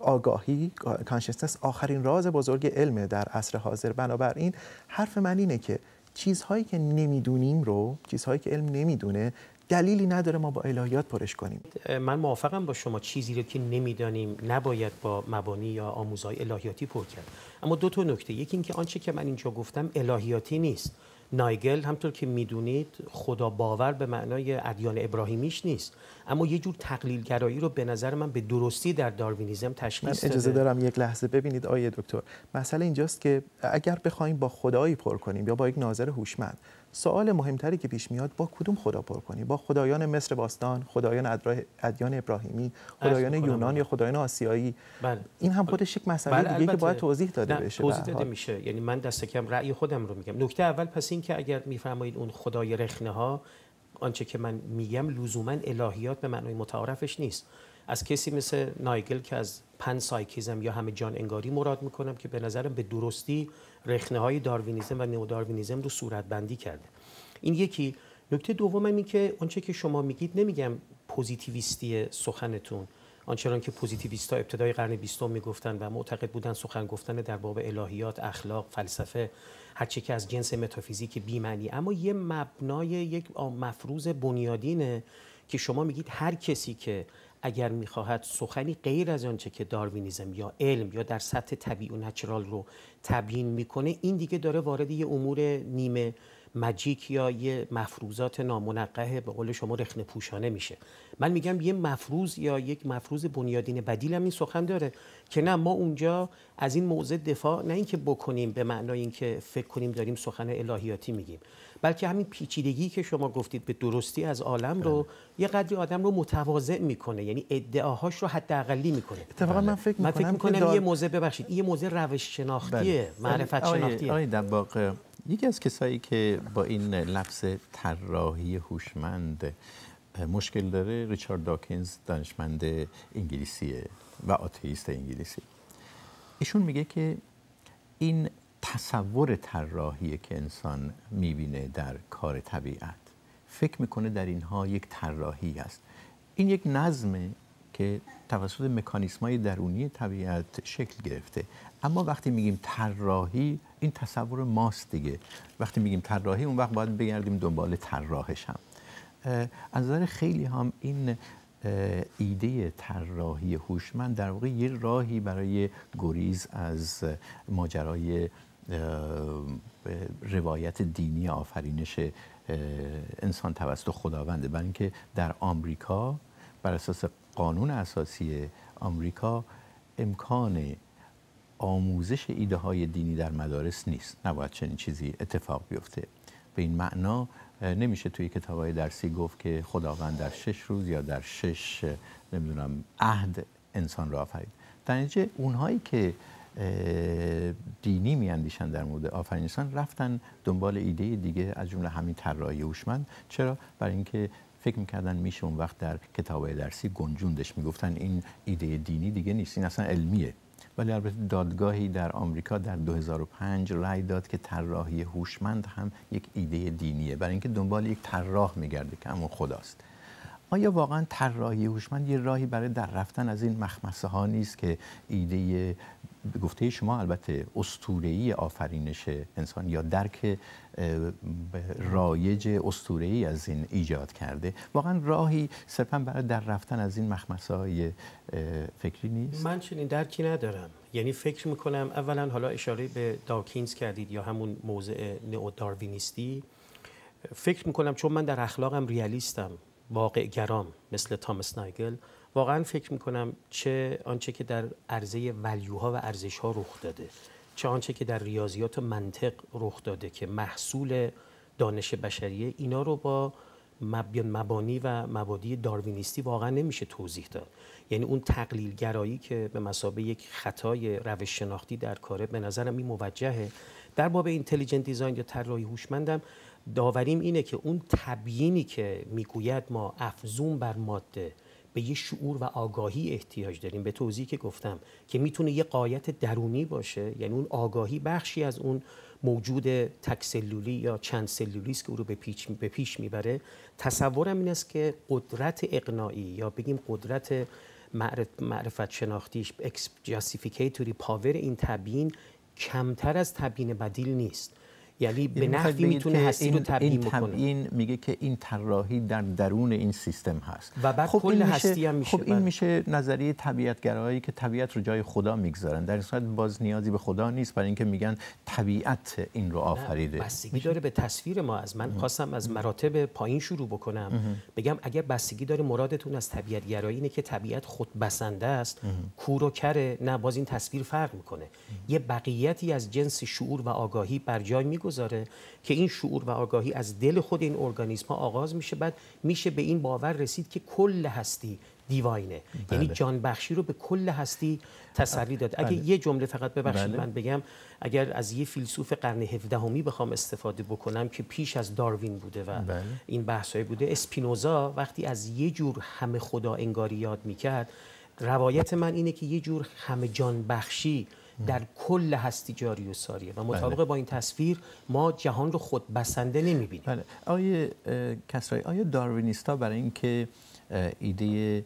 آگاهی کانشسنس آخرین راز بزرگ علمه در عصر حاضر بنابراین حرف من اینه که چیزهایی که نمیدونیم رو چیزهایی که علم نمیدونه دلیلی نداره ما با الهیات پرش کنیم من موافقم با شما چیزی رو که نمیدانیم نباید با مبانی یا آموزهای الهیاتی پر کرد اما دو تا نکته یکی اینکه آنچه که من اینجا گفتم الهیاتی نیست نایگل همطور که میدونید خدا باور به معنای ادیان ابراهیمیش نیست اما یه جور تقلیل گرایی رو به نظر من به درستی در داروینیزم تشخیص من اجازه دارم یک لحظه ببینید آیه دکتر مسئله اینجاست که اگر بخوایم با خدایی پر کنیم یا با یک ناظر هوشمند سوال مهمتری که پیش میاد با کدوم خدا پر کنی با خدایان مصر باستان خدایان ادیان ابراهیمی بله، خدایان یونان یا خدایان آسیایی بله. این هم خودش یک مسئله بله، دیگه که باید توضیح داده بشه توضیح داده میشه یعنی من دست کم رأی خودم رو میگم نکته اول پس این که اگر میفرمایید اون خدای رخنه ها آنچه که من میگم لزوما الهیات به معنای متعارفش نیست از کسی مثل نایگل که از پن سایکیزم یا همه جان انگاری مراد میکنم که به نظرم به درستی رخنه های داروینیزم و نئوداروینیزم رو صورت بندی کرده این یکی نکته دوم این که آنچه که شما میگید نمیگم پوزیتیویستی سخنتون آنچنان که پوزیتیویست ها ابتدای قرن بیستم میگفتن و معتقد بودن سخن گفتن در باب الهیات، اخلاق، فلسفه هر که از جنس متافیزیک معنی اما یه مبنای یک مفروض بنیادینه که شما میگید هر کسی که اگر میخواهد سخنی غیر از آنچه که داروینیزم یا علم یا در سطح طبیعی و نچرال رو تبیین میکنه این دیگه داره وارد یه امور نیمه مجیک یا یه مفروضات نامنقه به قول شما رخنه پوشانه میشه من میگم یه مفروض یا یک مفروض بنیادین بدیل هم این سخن داره که نه ما اونجا از این موضع دفاع نه اینکه بکنیم به معنای اینکه فکر کنیم داریم سخن الهیاتی میگیم بلکه همین پیچیدگی که شما گفتید به درستی از عالم رو بله. یه قدری آدم رو متواضع میکنه یعنی ادعاهاش رو حد اقلی میکنه اتفاقا من بله. فکر میکنم, فکر میکنم دار... یه موزه ببخشید یه موزه روش شناختیه بله. آقای یکی از کسایی که با این لفظ طراحی هوشمند مشکل داره ریچارد داکینز دانشمند انگلیسیه و آتیست انگلیسی ایشون میگه که این تصور طراحی که انسان میبینه در کار طبیعت فکر میکنه در اینها یک طراحی است این یک نظمه که توسط های درونی طبیعت شکل گرفته اما وقتی میگیم طراحی این تصور ماست دیگه وقتی میگیم طراحی اون وقت باید بگردیم دنبال طراحش هم از نظر خیلی هم این ایده طراحی هوشمند در واقع یه راهی برای گریز از ماجرای روایت دینی آفرینش انسان توسط خداونده برای اینکه در آمریکا بر اساس قانون اساسی آمریکا امکان آموزش ایده های دینی در مدارس نیست نباید چنین چیزی اتفاق بیفته به این معنا نمیشه توی کتاب های درسی گفت که خداوند در شش روز یا در شش نمیدونم عهد انسان را آفرید در نتیجه اونهایی که دینی میاندیشن در مورد آفرینستان رفتن دنبال ایده دیگه از جمله همین طراحی هوشمند چرا برای اینکه فکر میکردن میشه اون وقت در کتابه درسی گنجوندش میگفتن این ایده دینی دیگه نیست این اصلا علمیه ولی البته دادگاهی در آمریکا در 2005 رای داد که طراحی هوشمند هم یک ایده دینیه برای اینکه دنبال یک طراح میگرده که همون خداست آیا واقعا طراحی هوشمند یه راهی برای در رفتن از این مخمسه ها نیست که ایده به گفته شما البته استورهی آفرینش انسان یا درک رایج استورهی از این ایجاد کرده واقعا راهی صرفا برای در رفتن از این مخمسه های فکری نیست من چنین درکی ندارم یعنی فکر میکنم اولا حالا اشاره به داکینز کردید یا همون موضع نئوداروینیستی فکر میکنم چون من در اخلاقم ریالیستم واقع گرام مثل تامس نایگل واقعا فکر میکنم چه آنچه که در عرضه ولیوها و ارزش ها رخ داده چه آنچه که در ریاضیات و منطق رخ داده که محصول دانش بشریه اینا رو با مبانی و مبادی داروینیستی واقعا نمیشه توضیح داد یعنی اون تقلیل گرایی که به مسابه یک خطای روش شناختی در کاره به نظرم این موجهه در باب اینتلیجنت دیزاین یا طراحی هوشمندم داوریم اینه که اون تبیینی که میگوید ما افزون بر ماده به یه شعور و آگاهی احتیاج داریم به توضیحی که گفتم که میتونه یه قایت درونی باشه یعنی اون آگاهی بخشی از اون موجود تکسلولی یا چند سلولی است که او رو به پیش, به پیش میبره تصورم این است که قدرت اقناعی یا بگیم قدرت معرفت شناختیش جاستیفیکیتوری پاور این تبیین کمتر از تبیین بدیل نیست یعنی به نحوی یعنی میتونه هستی رو تبیین بکنه این میگه که این طراحی در درون این سیستم هست و بعد خب کل هستی هم میشه خب این بله. میشه نظریه طبیعت گرایی که طبیعت رو جای خدا میگذارن در این صورت باز نیازی به خدا نیست برای اینکه میگن طبیعت این رو آفریده بستگی داره به تصویر ما از من خواستم از مراتب پایین شروع بکنم بگم اگر بستگی داره مرادتون از طبیعت گرایی اینه که طبیعت خود بسنده است کور و نه باز این تصویر فرق میکنه یه بقیتی از جنس شعور و آگاهی بر جای میگذاره بگذاره که این شعور و آگاهی از دل خود این ارگانیسم ها آغاز میشه بعد میشه به این باور رسید که کل هستی دیواینه بله. یعنی جان بخشی رو به کل هستی تسری داد اگه بله. یه جمله فقط ببخشید بله. من بگم اگر از یه فیلسوف قرن 17 همی بخوام استفاده بکنم که پیش از داروین بوده و این بحثای بوده اسپینوزا وقتی از یه جور همه خدا انگاری یاد میکرد روایت من اینه که یه جور همه جان بخشی در کل هستی جاری و ساریه و بله. مطابق با این تصویر ما جهان رو خود بسنده نمیبینیم بله. آیه کسرای آیا داروینیستا برای اینکه ایده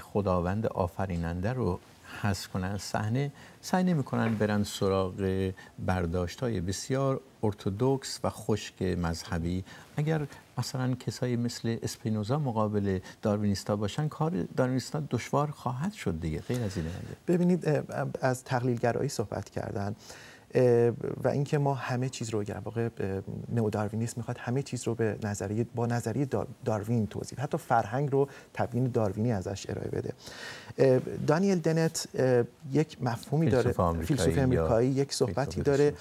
خداوند آفریننده رو حذف کنن صحنه سعی نمیکنن برن سراغ برداشت های بسیار ارتودکس و خشک مذهبی اگر مثلا کسایی مثل اسپینوزا مقابل داروینیستا باشن کار داروینیستا دشوار خواهد شد دیگه غیر از این ببینید از تقلیل گرایی صحبت کردن و اینکه ما همه چیز رو در واقع نئوداروینیسم میخواد همه چیز رو به نظریه با نظریه داروین توضیح حتی فرهنگ رو تبیین داروینی ازش ارائه بده دانیل دنت یک مفهومی داره فیلسوف آمریکایی، یک صحبتی داره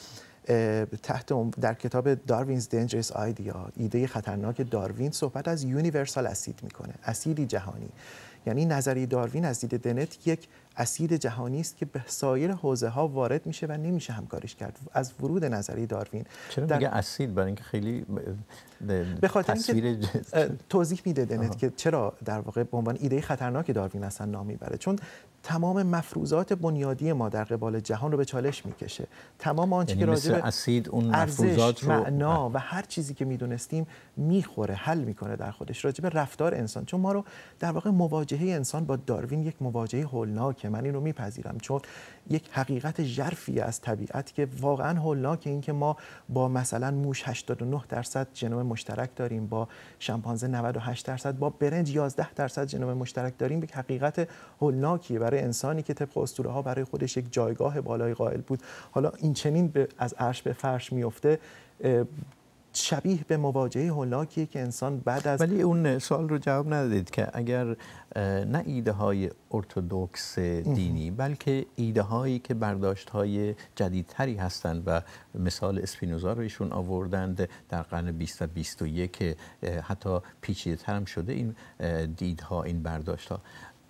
تحت در کتاب داروینز دنجرس آیدیا ایده خطرناک داروین صحبت از یونیورسال اسید میکنه اسیدی جهانی یعنی نظریه داروین از دید دنت یک اسید جهانی است که به سایر حوزه ها وارد میشه و نمیشه همکاریش کرد از ورود نظری داروین چرا در... میگه اسید برای اینکه خیلی به خاطر توضیح میده دنت که چرا در واقع به عنوان ایده خطرناک داروین اصلا نامی بره چون تمام مفروضات بنیادی ما در قبال جهان رو به چالش میکشه تمام آنچه یعنی که راجع اسید اون مفروضات رو معنا و هر چیزی که میدونستیم میخوره حل میکنه در خودش راجع به رفتار انسان چون ما رو در واقع مواجهه انسان با داروین یک مواجهه هولناک که من این رو میپذیرم چون یک حقیقت ژرفی از طبیعت که واقعا هولناک اینکه ما با مثلا موش 89 درصد ژنوم مشترک داریم با شامپانزه 98 درصد با برنج 11 درصد ژنوم مشترک داریم یک حقیقت هولناکی برای انسانی که طبق اسطوره ها برای خودش یک جایگاه بالای قائل بود حالا این چنین از عرش به فرش میفته شبیه به مواجهه هولاکیه که انسان بعد از ولی اون سوال رو جواب ندادید که اگر نه ایده های ارتودکس دینی بلکه ایده هایی که برداشت های جدیدتری هستند و مثال اسپینوزا رو ایشون آوردند در قرن 20 و 21 که حتی پیچیده هم شده این دیدها این برداشت ها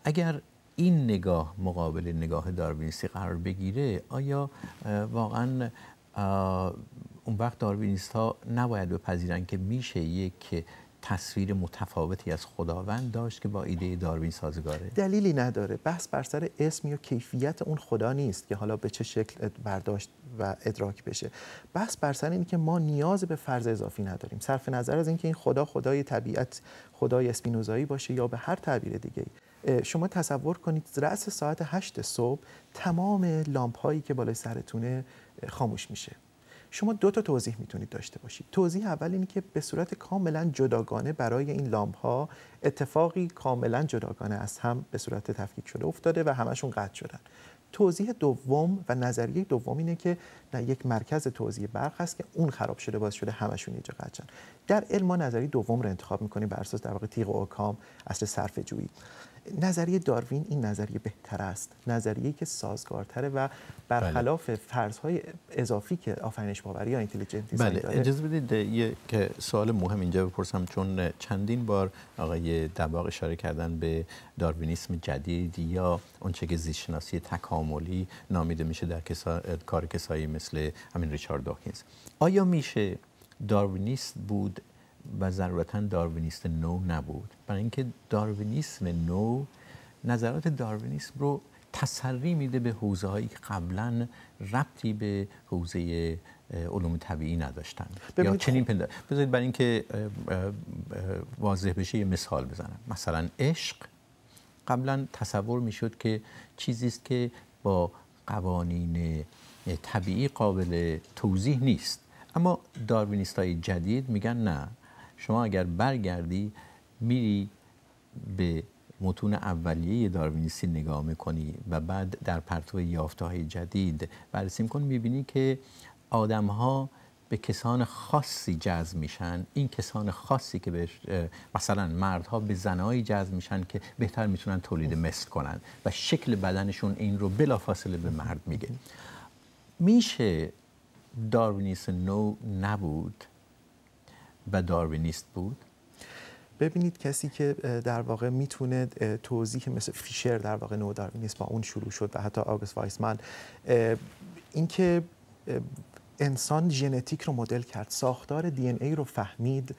اگر این نگاه مقابل نگاه داروینسی قرار بگیره آیا واقعا اون وقت داروینیست ها نباید بپذیرن که میشه یک تصویر متفاوتی از خداوند داشت که با ایده داروین سازگاره دلیلی نداره بحث بر سر اسم یا کیفیت اون خدا نیست که حالا به چه شکل برداشت و ادراک بشه بحث بر سر اینه که ما نیاز به فرض اضافی نداریم صرف نظر از اینکه این خدا خدای طبیعت خدای اسپینوزایی باشه یا به هر تعبیر دیگه شما تصور کنید رأس ساعت 8 صبح تمام لامپ هایی که بالای سرتونه خاموش میشه شما دو تا توضیح میتونید داشته باشید توضیح اول اینه که به صورت کاملا جداگانه برای این لامپ ها اتفاقی کاملا جداگانه از هم به صورت تفکیک شده افتاده و همشون قطع شدن توضیح دوم و نظریه دوم اینه که نه یک مرکز توضیح برق هست که اون خراب شده باز شده همشون اینجا شدن در علم ما نظریه دوم رو انتخاب میکنیم بر اساس در واقع تیغ و اوکام اصل صرفه جویی نظریه داروین این نظریه بهتر است نظریه که سازگارتره و برخلاف بله. فرضهای اضافی که آفرینش باوری یا اینتلیجنت بله. داره اجازه بدید یه سوال مهم اینجا بپرسم چون چندین بار آقای دباغ اشاره کردن به داروینیسم جدید یا اونچه که زیستشناسی تکاملی نامیده میشه در کسا... کار کسایی مثل همین ریچارد داکینز آیا میشه داروینیست بود و ضرورتا داروینیست نو نبود برای اینکه داروینیسم نو نظرات داروینیسم رو تسری میده به حوزه هایی که قبلا ربطی به حوزه علوم طبیعی نداشتن یا خب- چنین پندار بذارید برای اینکه واضح بشه یه مثال بزنم مثلا عشق قبلا تصور میشد که چیزی است که با قوانین طبیعی قابل توضیح نیست اما داروینیست های جدید میگن نه شما اگر برگردی میری به متون اولیه داروینیسی نگاه میکنی و بعد در پرتو های جدید بررسی میکنی میبینی که آدم ها به کسان خاصی جذب میشن این کسان خاصی که بهش مثلا مردها به زنایی جذب میشن که بهتر میتونن تولید مثل کنن و شکل بدنشون این رو بلافاصله به مرد میگه میشه داروینیس نو نبود و داروینیست بود ببینید کسی که در واقع میتونه توضیح مثل فیشر در واقع نو داروینیست با اون شروع شد و حتی آگوست وایسمن اینکه انسان ژنتیک رو مدل کرد ساختار دی ای رو فهمید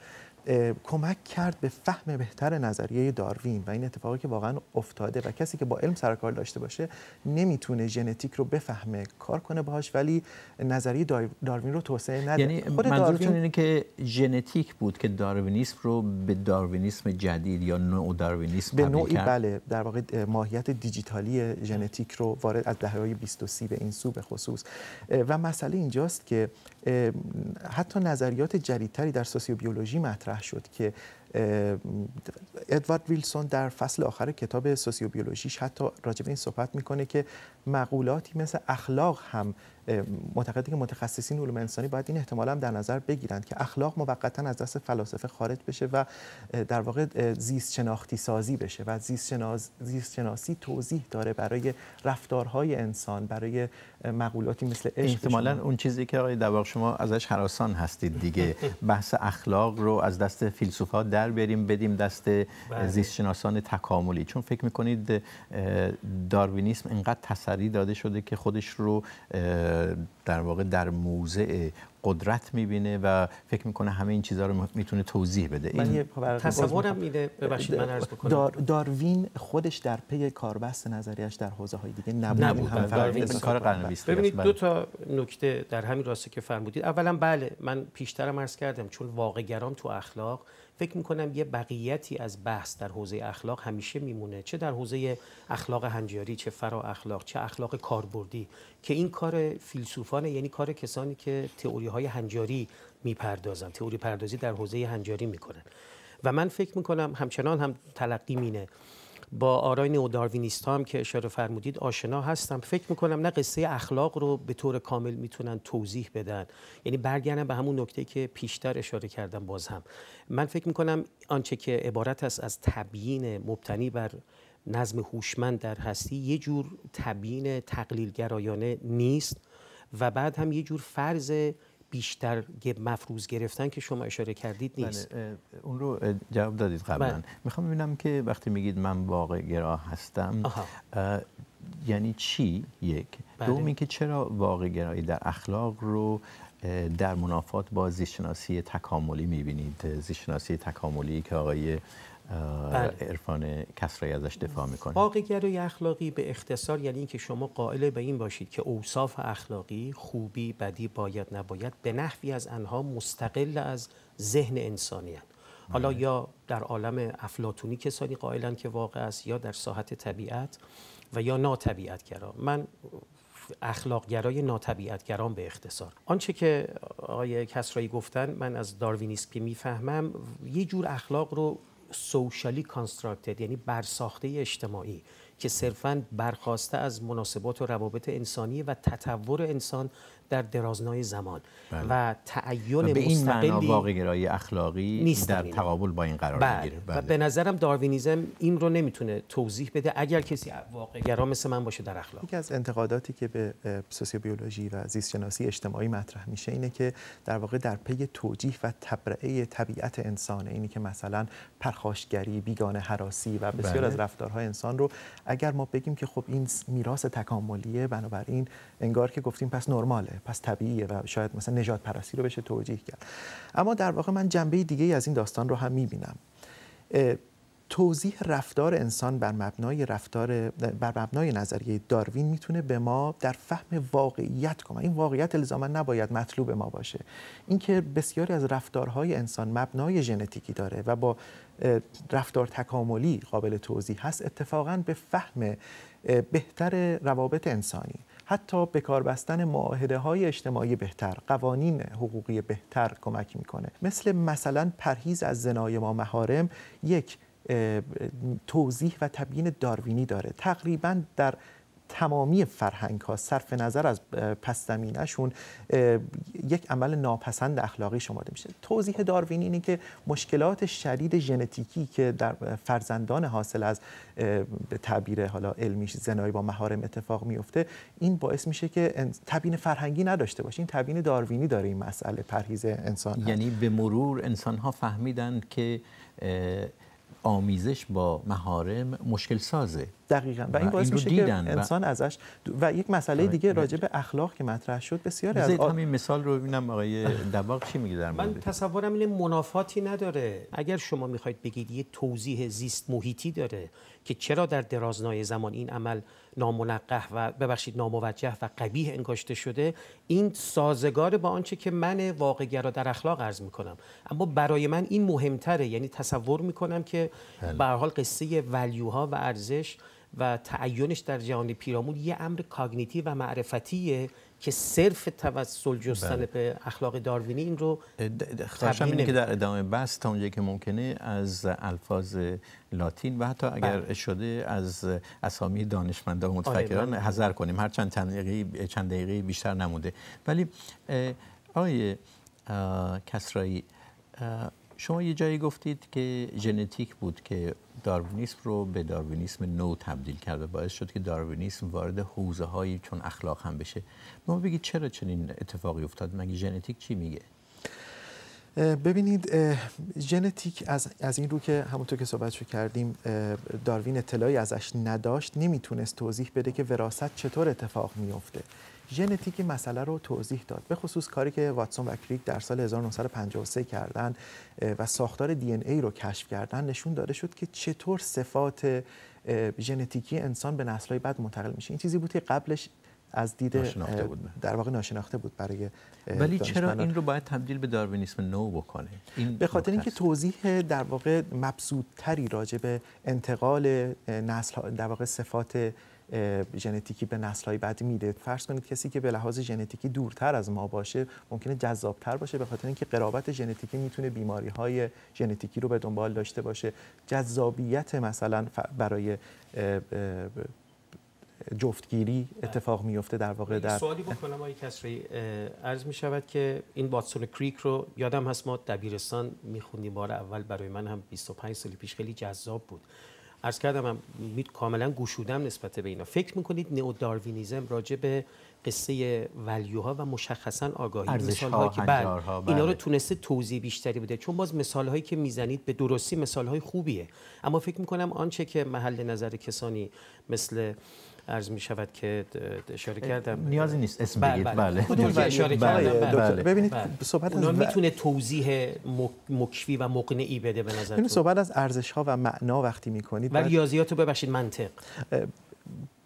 کمک کرد به فهم بهتر نظریه داروین و این اتفاقی که واقعا افتاده و کسی که با علم سرکار داشته باشه نمیتونه ژنتیک رو بفهمه کار کنه باهاش ولی نظریه داروین رو توسعه نده یعنی خود اینه که ژنتیک بود که داروینیسم رو به داروینیسم جدید یا نو داروینیسم به نوعی بله در واقع ماهیت دیجیتالی ژنتیک رو وارد از دهه‌های 20 و 30 به این سو به خصوص و مسئله اینجاست که حتی نظریات جدیدتری در سوسیوبیولوژی مطرح مطرح شد که ادوارد ویلسون در فصل آخر کتاب سوسیوبیولوژیش حتی راجع به این صحبت میکنه که مقولاتی مثل اخلاق هم معتقده که متخصصین علوم انسانی باید این احتمال هم در نظر بگیرند که اخلاق موقتا از دست فلاسفه خارج بشه و در واقع زیست شناختی سازی بشه و زیست, زیست شناسی توضیح داره برای رفتارهای انسان برای مقولاتی مثل عشق احتمالا اون چیزی که آقای شما ازش حراسان هستید دیگه بحث اخلاق رو از دست فیلسوفا در بریم بدیم دست بله. زیستشناسان تکاملی چون فکر میکنید داروینیسم انقدر تسری داده شده که خودش رو در واقع در موزه قدرت میبینه و فکر میکنه همه این چیزها رو میتونه توضیح بده تصورم میده ببخشید من عرض بکنم داروین خودش در پی کاربست نظریش در حوزه های دیگه نبود, نبود. بله. هم داروین کار قرن ببینید بله. دو تا نکته در همین راسته که فرمودید اولا بله من پیشترم عرض کردم چون واقعگرام تو اخلاق فکر میکنم یه بقیتی از بحث در حوزه اخلاق همیشه میمونه چه در حوزه اخلاق هنجاری چه فرا اخلاق چه اخلاق کاربردی که این کار فیلسوفانه یعنی کار کسانی که تئوری های هنجاری میپردازن تئوری پردازی در حوزه هنجاری میکنن و من فکر میکنم همچنان هم تلقی مینه با آرای داروینیست هم که اشاره فرمودید آشنا هستم فکر میکنم نه قصه اخلاق رو به طور کامل میتونن توضیح بدن یعنی برگردم به همون نکته که پیشتر اشاره کردم باز هم من فکر میکنم آنچه که عبارت است از تبیین مبتنی بر نظم هوشمند در هستی یه جور تبیین تقلیل گرایانه نیست و بعد هم یه جور فرض بیشتر مفروض گرفتن که شما اشاره کردید بله، نیست اون رو جواب دادید قبلا بله. میخوام ببینم که وقتی میگید من واقع گراه هستم یعنی چی یک بله. دوم که چرا واقع گرایی در اخلاق رو در منافات با زیشناسی تکاملی میبینید زیشناسی تکاملی که آقای بله. عرفان کسری ازش دفاع میکنه گرای اخلاقی به اختصار یعنی اینکه شما قائل به این باشید که اوصاف اخلاقی خوبی بدی باید نباید به نحوی از آنها مستقل از ذهن انسانی حالا بله. یا در عالم افلاتونی کسانی قائلن که واقع است یا در ساحت طبیعت و یا ناطبیعتگرا من اخلاقگرای گرام به اختصار آنچه که آقای کسرایی گفتن من از داروینیسم که میفهمم یه جور اخلاق رو سوشالی کانسترکتد یعنی برساخته اجتماعی که صرفا برخواسته از مناسبات و روابط انسانی و تطور انسان در درازنای زمان بله. و تعین به این واقع اخلاقی در تقابل با این قرار بله. و بله. به نظرم داروینیزم این رو نمیتونه توضیح بده اگر کسی واقعگرا مثل من باشه در اخلاق یکی از انتقاداتی که به سوسیوبیولوژی و زیست شناسی اجتماعی مطرح میشه اینه که در واقع در پی توجیه و تبرئه طبیعت انسان، اینی که مثلا پرخاشگری بیگانه حراسی و بسیار بله. از رفتارهای انسان رو اگر ما بگیم که خب این میراث تکاملیه بنابراین انگار که گفتیم پس نرماله پس طبیعیه و شاید مثلا نجات پرستی رو بشه توجیه کرد اما در واقع من جنبه دیگه از این داستان رو هم میبینم توضیح رفتار انسان بر مبنای رفتار بر مبنای نظریه داروین میتونه به ما در فهم واقعیت کمک این واقعیت الزاما نباید مطلوب ما باشه اینکه بسیاری از رفتارهای انسان مبنای ژنتیکی داره و با رفتار تکاملی قابل توضیح هست اتفاقا به فهم بهتر روابط انسانی حتی به کار بستن معاهده های اجتماعی بهتر قوانین حقوقی بهتر کمک میکنه مثل مثلا پرهیز از زنای ما محارم یک توضیح و تبیین داروینی داره تقریبا در تمامی فرهنگ ها صرف نظر از پس یک عمل ناپسند اخلاقی شمرده میشه توضیح داروین اینه که مشکلات شدید ژنتیکی که در فرزندان حاصل از به تعبیر حالا علمیش زنایی با مهارم اتفاق میفته این باعث میشه که تبیین فرهنگی نداشته باشه این تبیین داروینی داره این مسئله پرهیز انسان یعنی به مرور انسان ها فهمیدن که آمیزش با مهارم مشکل سازه دقیقا و این باعث میشه که انسان ازش و یک مسئله آره، دیگه راجع به اخلاق که مطرح شد بسیار از آ... همین مثال رو ببینم آقای دباغ چی میگه در من تصورم اینه منافاتی نداره اگر شما میخواید بگید یه توضیح زیست محیطی داره که چرا در درازنای زمان این عمل نامنقح و ببخشید ناموجه و قبیه انگاشته شده این سازگار با آنچه که من را در اخلاق عرض میکنم اما برای من این مهمتره یعنی تصور میکنم که بله. به حال قصه ولیوها و ارزش و تعینش در جهان پیرامون یه امر کاگنیتی و معرفتیه که صرف توسل جستن بله. به اخلاق داروینی این رو خواهشم اینه که در ادامه بست تا اونجایی که ممکنه از الفاظ لاتین و حتی اگر بله. شده از اسامی دانشمندان و آره، متفکران بله. حذر کنیم هر چند چند دقیقه بیشتر نموده ولی آقای کسرایی شما یه جایی گفتید که ژنتیک بود که داروینیسم رو به داروینیسم نو تبدیل کرد و باعث شد که داروینیسم وارد حوزه هایی چون اخلاق هم بشه ما بگید چرا چنین اتفاقی افتاد مگه ژنتیک چی میگه ببینید ژنتیک از, این رو که همونطور که صحبت کردیم داروین اطلاعی ازش نداشت نمیتونست توضیح بده که وراست چطور اتفاق میفته ژنتیک مسئله رو توضیح داد به خصوص کاری که واتسون و کریک در سال 1953 کردن و ساختار دی ای رو کشف کردن نشون داده شد که چطور صفات ژنتیکی انسان به نسل‌های بعد منتقل میشه این چیزی بود که قبلش از دید در واقع ناشناخته بود برای ولی چرا این رو باید تبدیل به داروینیسم نو بکنه به خاطر اینکه توضیح در واقع مبسوطتری راجع به انتقال نسل در واقع صفات ژنتیکی به های بعد میده فرض کنید کسی که به لحاظ ژنتیکی دورتر از ما باشه ممکنه جذابتر باشه به خاطر اینکه قرابت ژنتیکی میتونه های ژنتیکی رو به دنبال داشته باشه جذابیت مثلا برای جفتگیری اتفاق میفته در واقع در سوالی بکنم آقای کسری عرض می شود که این واتسون کریک رو یادم هست ما دبیرستان میخوندیم بار اول برای من هم 25 سال پیش خیلی جذاب بود ارز کردم هم کاملا گوشودم نسبت به اینا فکر میکنید نئو داروینیزم راجع به قصه ولیوها و مشخصا آگاهی ارزش ها که بعد بله، بله. اینا رو تونسته توضیح بیشتری بده چون باز مثال هایی که میزنید به درستی مثال های خوبیه اما فکر میکنم آنچه که محل نظر کسانی مثل ارز می شود که اشاره کردم نیازی نیست اسم بله، بگید بله بله. اشاره بله. بله. بله. ببینید صحبت از میتونه توضیح مکفی و مقنعی بده به نظر صحبت از ارزش ها و معنا وقتی می کنید و ریاضیات رو ببخشید منطق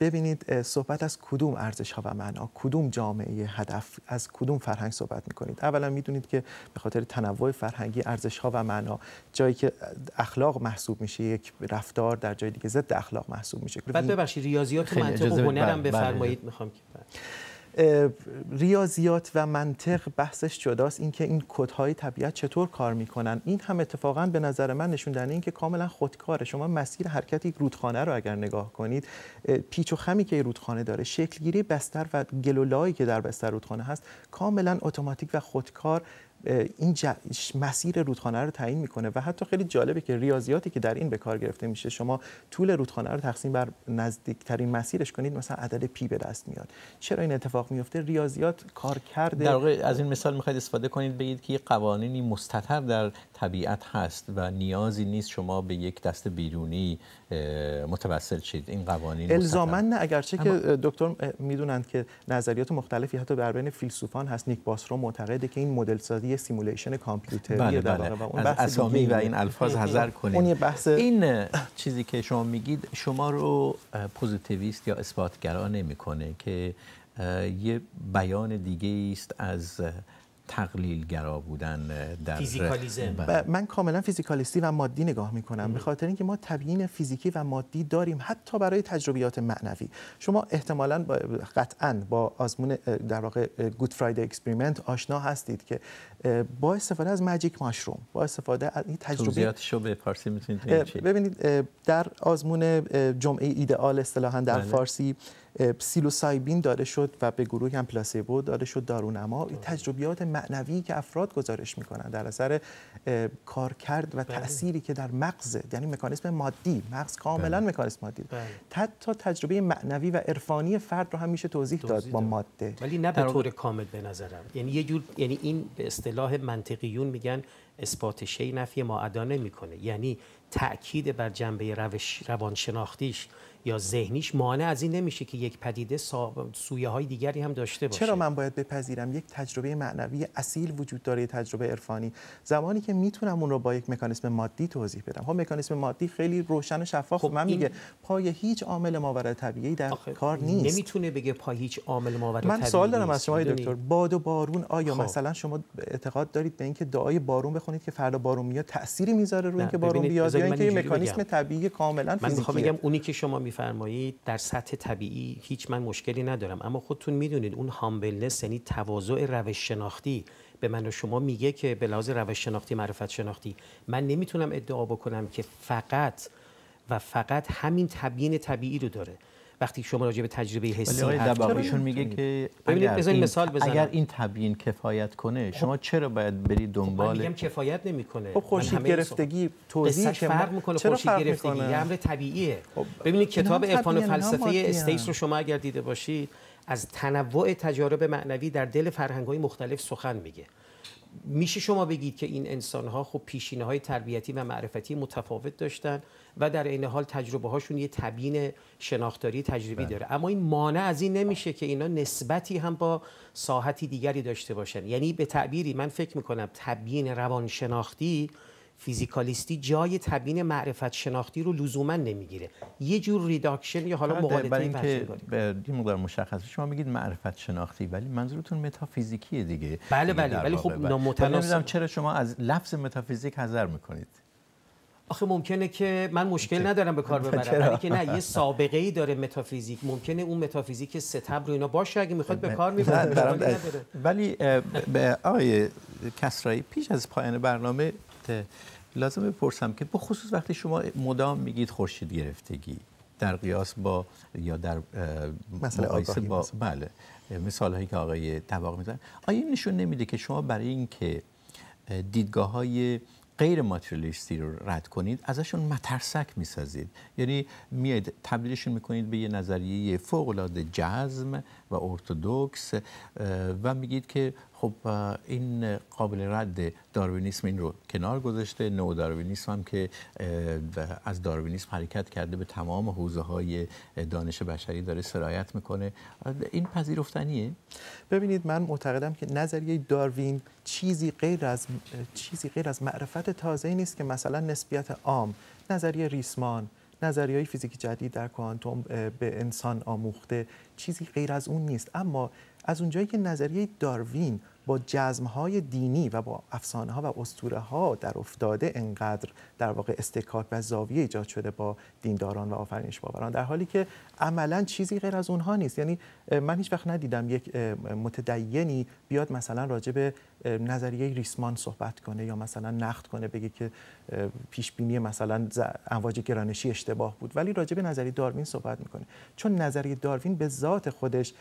ببینید صحبت از کدوم ارزش ها و معنا کدوم جامعه هدف از کدوم فرهنگ صحبت کنید اولا میدونید که به خاطر تنوع فرهنگی ارزش ها و معنا جایی که اخلاق محسوب میشه یک رفتار در جای دیگه ضد اخلاق محسوب میشه بعد ببخشید ریاضیات منطق و بله، بله. بفرمایید میخوام که ریاضیات و منطق بحثش جداست اینکه این کدهای طبیعت چطور کار میکنن این هم اتفاقا به نظر من نشون دهنده اینکه کاملا خودکاره شما مسیر حرکت یک رودخانه رو اگر نگاه کنید پیچ و خمی که رودخانه داره شکلگیری بستر و گلولایی که در بستر رودخانه هست کاملا اتوماتیک و خودکار این مسیر رودخانه رو تعیین میکنه و حتی خیلی جالبه که ریاضیاتی که در این به کار گرفته میشه شما طول رودخانه رو تقسیم بر نزدیکترین مسیرش کنید مثلا عدد پی به دست میاد چرا این اتفاق میفته ریاضیات کار کرده در واقع از این مثال میخواید استفاده کنید بگید که قوانینی مستتر در طبیعت هست و نیازی نیست شما به یک دست بیرونی متوسل شید این قوانین الزاما نه اگرچه که دکتر میدونند که نظریات مختلفی حتی بر بین فیلسوفان هست نیک باسرو معتقده که این مدل سازی یه سیمولیشن کامپیوتری بله بله. و اون از اسامی و این الفاظ حذر کنید بحث این چیزی که شما میگید شما رو پوزیتیویست یا اثباتگرا نمیکنه که یه بیان دیگه است از گرا بودن در فیزیکالیزم بله. من کاملا فیزیکالیستی و مادی نگاه میکنم به خاطر اینکه ما تبیین فیزیکی و مادی داریم حتی برای تجربیات معنوی شما احتمالا با قطعا با آزمون در واقع گود فرایدی اکسپریمنت آشنا هستید که با استفاده از ماجیک ماشروم با استفاده از این به فارسی میتونید ببینید در آزمون جمعه ایدئال اصطلاحا در بله. فارسی سیلوسایبین داده شد و به گروه هم پلاسیبو داده شد دارونما تجربیات معنوی که افراد گزارش میکنن در اثر کارکرد و بله. تأثیری که در مغز یعنی مکانیسم مادی مغز کاملا بله. مکانیسم مادی بله. تا تجربه معنوی و عرفانی فرد رو هم میشه توضیح, داد با ماده ولی نه به طور کامل به نظرم یعنی یه جور یعنی این به اصطلاح منطقیون میگن اثبات شی نفی ادا نمیکنه یعنی تاکید بر جنبه روش روانشناختیش یا ذهنیش مانع از این نمیشه که یک پدیده سویه های دیگری هم داشته باشه چرا من باید بپذیرم یک تجربه معنوی اصیل وجود داره تجربه عرفانی زمانی که میتونم اون رو با یک مکانیسم مادی توضیح بدم ها خب، مکانیسم مادی خیلی روشن و شفاف خب من میگه پای هیچ عامل ماورا طبیعی در کار نیست نمیتونه بگه پای هیچ عامل ماورا طبیعی من سوال دارم از شما دکتر باد و بارون آیا خب. مثلا شما اعتقاد دارید به اینکه دعای بارون بخونید که فردا بارون میاد تاثیری میذاره روی اینکه بارون بیاد یا اینکه مکانیسم طبیعی کاملا فیزیکی من میخوام بگم اونی که شما می میفرمایید در سطح طبیعی هیچ من مشکلی ندارم اما خودتون میدونید اون هامبلنس یعنی تواضع روش شناختی به من و شما میگه که به لحاظ روش شناختی معرفت شناختی من نمیتونم ادعا بکنم که فقط و فقط همین تبیین طبیعی رو داره وقتی شما راجع به تجربه حسی حرف میگه که ببینید مثال اگر این تبیین کفایت کنه خب. شما چرا باید برید خب، دنبال میگم کفایت نمیکنه خب خوشی گرفتگی توضیح که فرق میکنه خوشی گرفتگی یه امر طبیعیه خب. ببینید کتاب عرفان و فلسفه استیس رو شما اگر دیده باشید از تنوع تجارب معنوی در دل فرهنگ‌های مختلف سخن میگه میشه شما بگید که این انسان ها خب پیشینه های تربیتی و معرفتی متفاوت داشتن و در عین حال تجربه هاشون یه تبیین شناختاری تجربی بله. داره اما این مانع از این نمیشه که اینا نسبتی هم با ساحتی دیگری داشته باشن یعنی به تعبیری من فکر میکنم تبیین روانشناختی فیزیکالیستی جای تبیین معرفت شناختی رو لزوما نمیگیره یه جور ریداکشن یا حالا مقالطه برای اینکه یه مقدار مشخص شما میگید معرفت شناختی ولی منظورتون متافیزیکیه دیگه بله یعنی بله ولی خب نامتناسب چرا شما از لفظ متافیزیک حذر میکنید آخه ممکنه که من مشکل ندارم به کار ببرم ولی که نه یه سابقه ای داره متافیزیک ممکنه اون متافیزیک ستب رو اینا باشه اگه میخواد به کار میبره ولی آقای کسرایی پیش از پایان برنامه لازم بپرسم که به خصوص وقتی شما مدام میگید خورشید گرفتگی در قیاس با یا در مثلا با مثلا. بله مثال هایی که آقای تباق میزن آیا این نشون نمیده که شما برای اینکه دیدگاه های غیر ماتریالیستی رو رد کنید ازشون مترسک میسازید یعنی میاید تبدیلشون میکنید به یه نظریه فوق العاده جزم و ارتودکس و میگید که خب این قابل رد داروینیسم این رو کنار گذاشته نو داروینیسم هم که از داروینیسم حرکت کرده به تمام حوزه های دانش بشری داره سرایت میکنه این پذیرفتنیه ببینید من معتقدم که نظریه داروین چیزی غیر از چیزی غیر از معرفت تازه نیست که مثلا نسبیت عام نظریه ریسمان نظریه های فیزیک جدید در کوانتوم به انسان آموخته چیزی غیر از اون نیست اما از اونجایی که نظریه داروین با جزمهای دینی و با افسانه ها و اسطوره ها در افتاده انقدر در واقع استکاک و زاویه ایجاد شده با دینداران و آفرینش باوران در حالی که عملا چیزی غیر از اونها نیست یعنی من هیچ وقت ندیدم یک متدینی بیاد مثلا راجع به نظریه ریسمان صحبت کنه یا مثلا نقد کنه بگه که پیش بینی مثلا امواج گرانشی اشتباه بود ولی راجع به نظریه داروین صحبت میکنه چون نظریه داروین به ذات خودش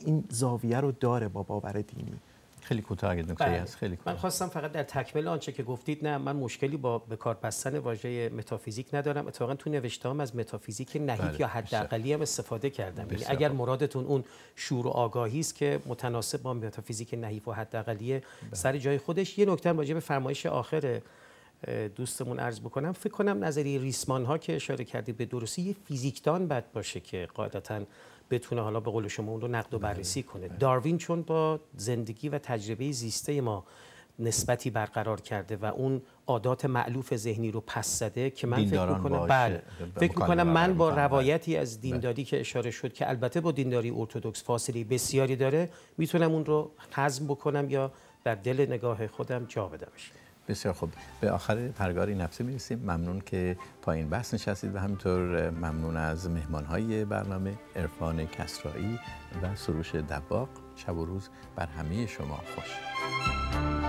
این زاویه رو داره با باور دینی خیلی کوتاه اگه بله. هست خیلی من خواستم فقط در تکمیل آنچه که گفتید نه من مشکلی با به کار بستن واژه متافیزیک ندارم اتفاقا تو هم از متافیزیک نهی بله، یا حداقلی هم استفاده کردم یعنی اگر مرادتون اون شور و آگاهی است که متناسب با متافیزیک نهیف و حداقلی بله. سر جای خودش یه نکته راجع به فرمایش آخر دوستمون عرض بکنم فکر کنم نظری ریسمان ها که اشاره کردی به درستی یه فیزیکدان بد باشه که قاعدتاً بتونه حالا به قول شما اون رو نقد و بله، بررسی بله. کنه داروین چون با زندگی و تجربه زیسته ما نسبتی برقرار کرده و اون عادات معلوف ذهنی رو پس زده که من فکر میکنم بله فکر میکنم من با روایتی از بله. دینداری که اشاره شد که البته با دینداری ارتودکس فاصله بسیاری داره میتونم اون رو هضم بکنم یا در دل نگاه خودم جا بدمش بسیار خوب به آخر پرگار این هفته میرسیم ممنون که پایین بحث نشستید و همینطور ممنون از مهمان های برنامه عرفان کسرایی و سروش دباق شب و روز بر همه شما خوش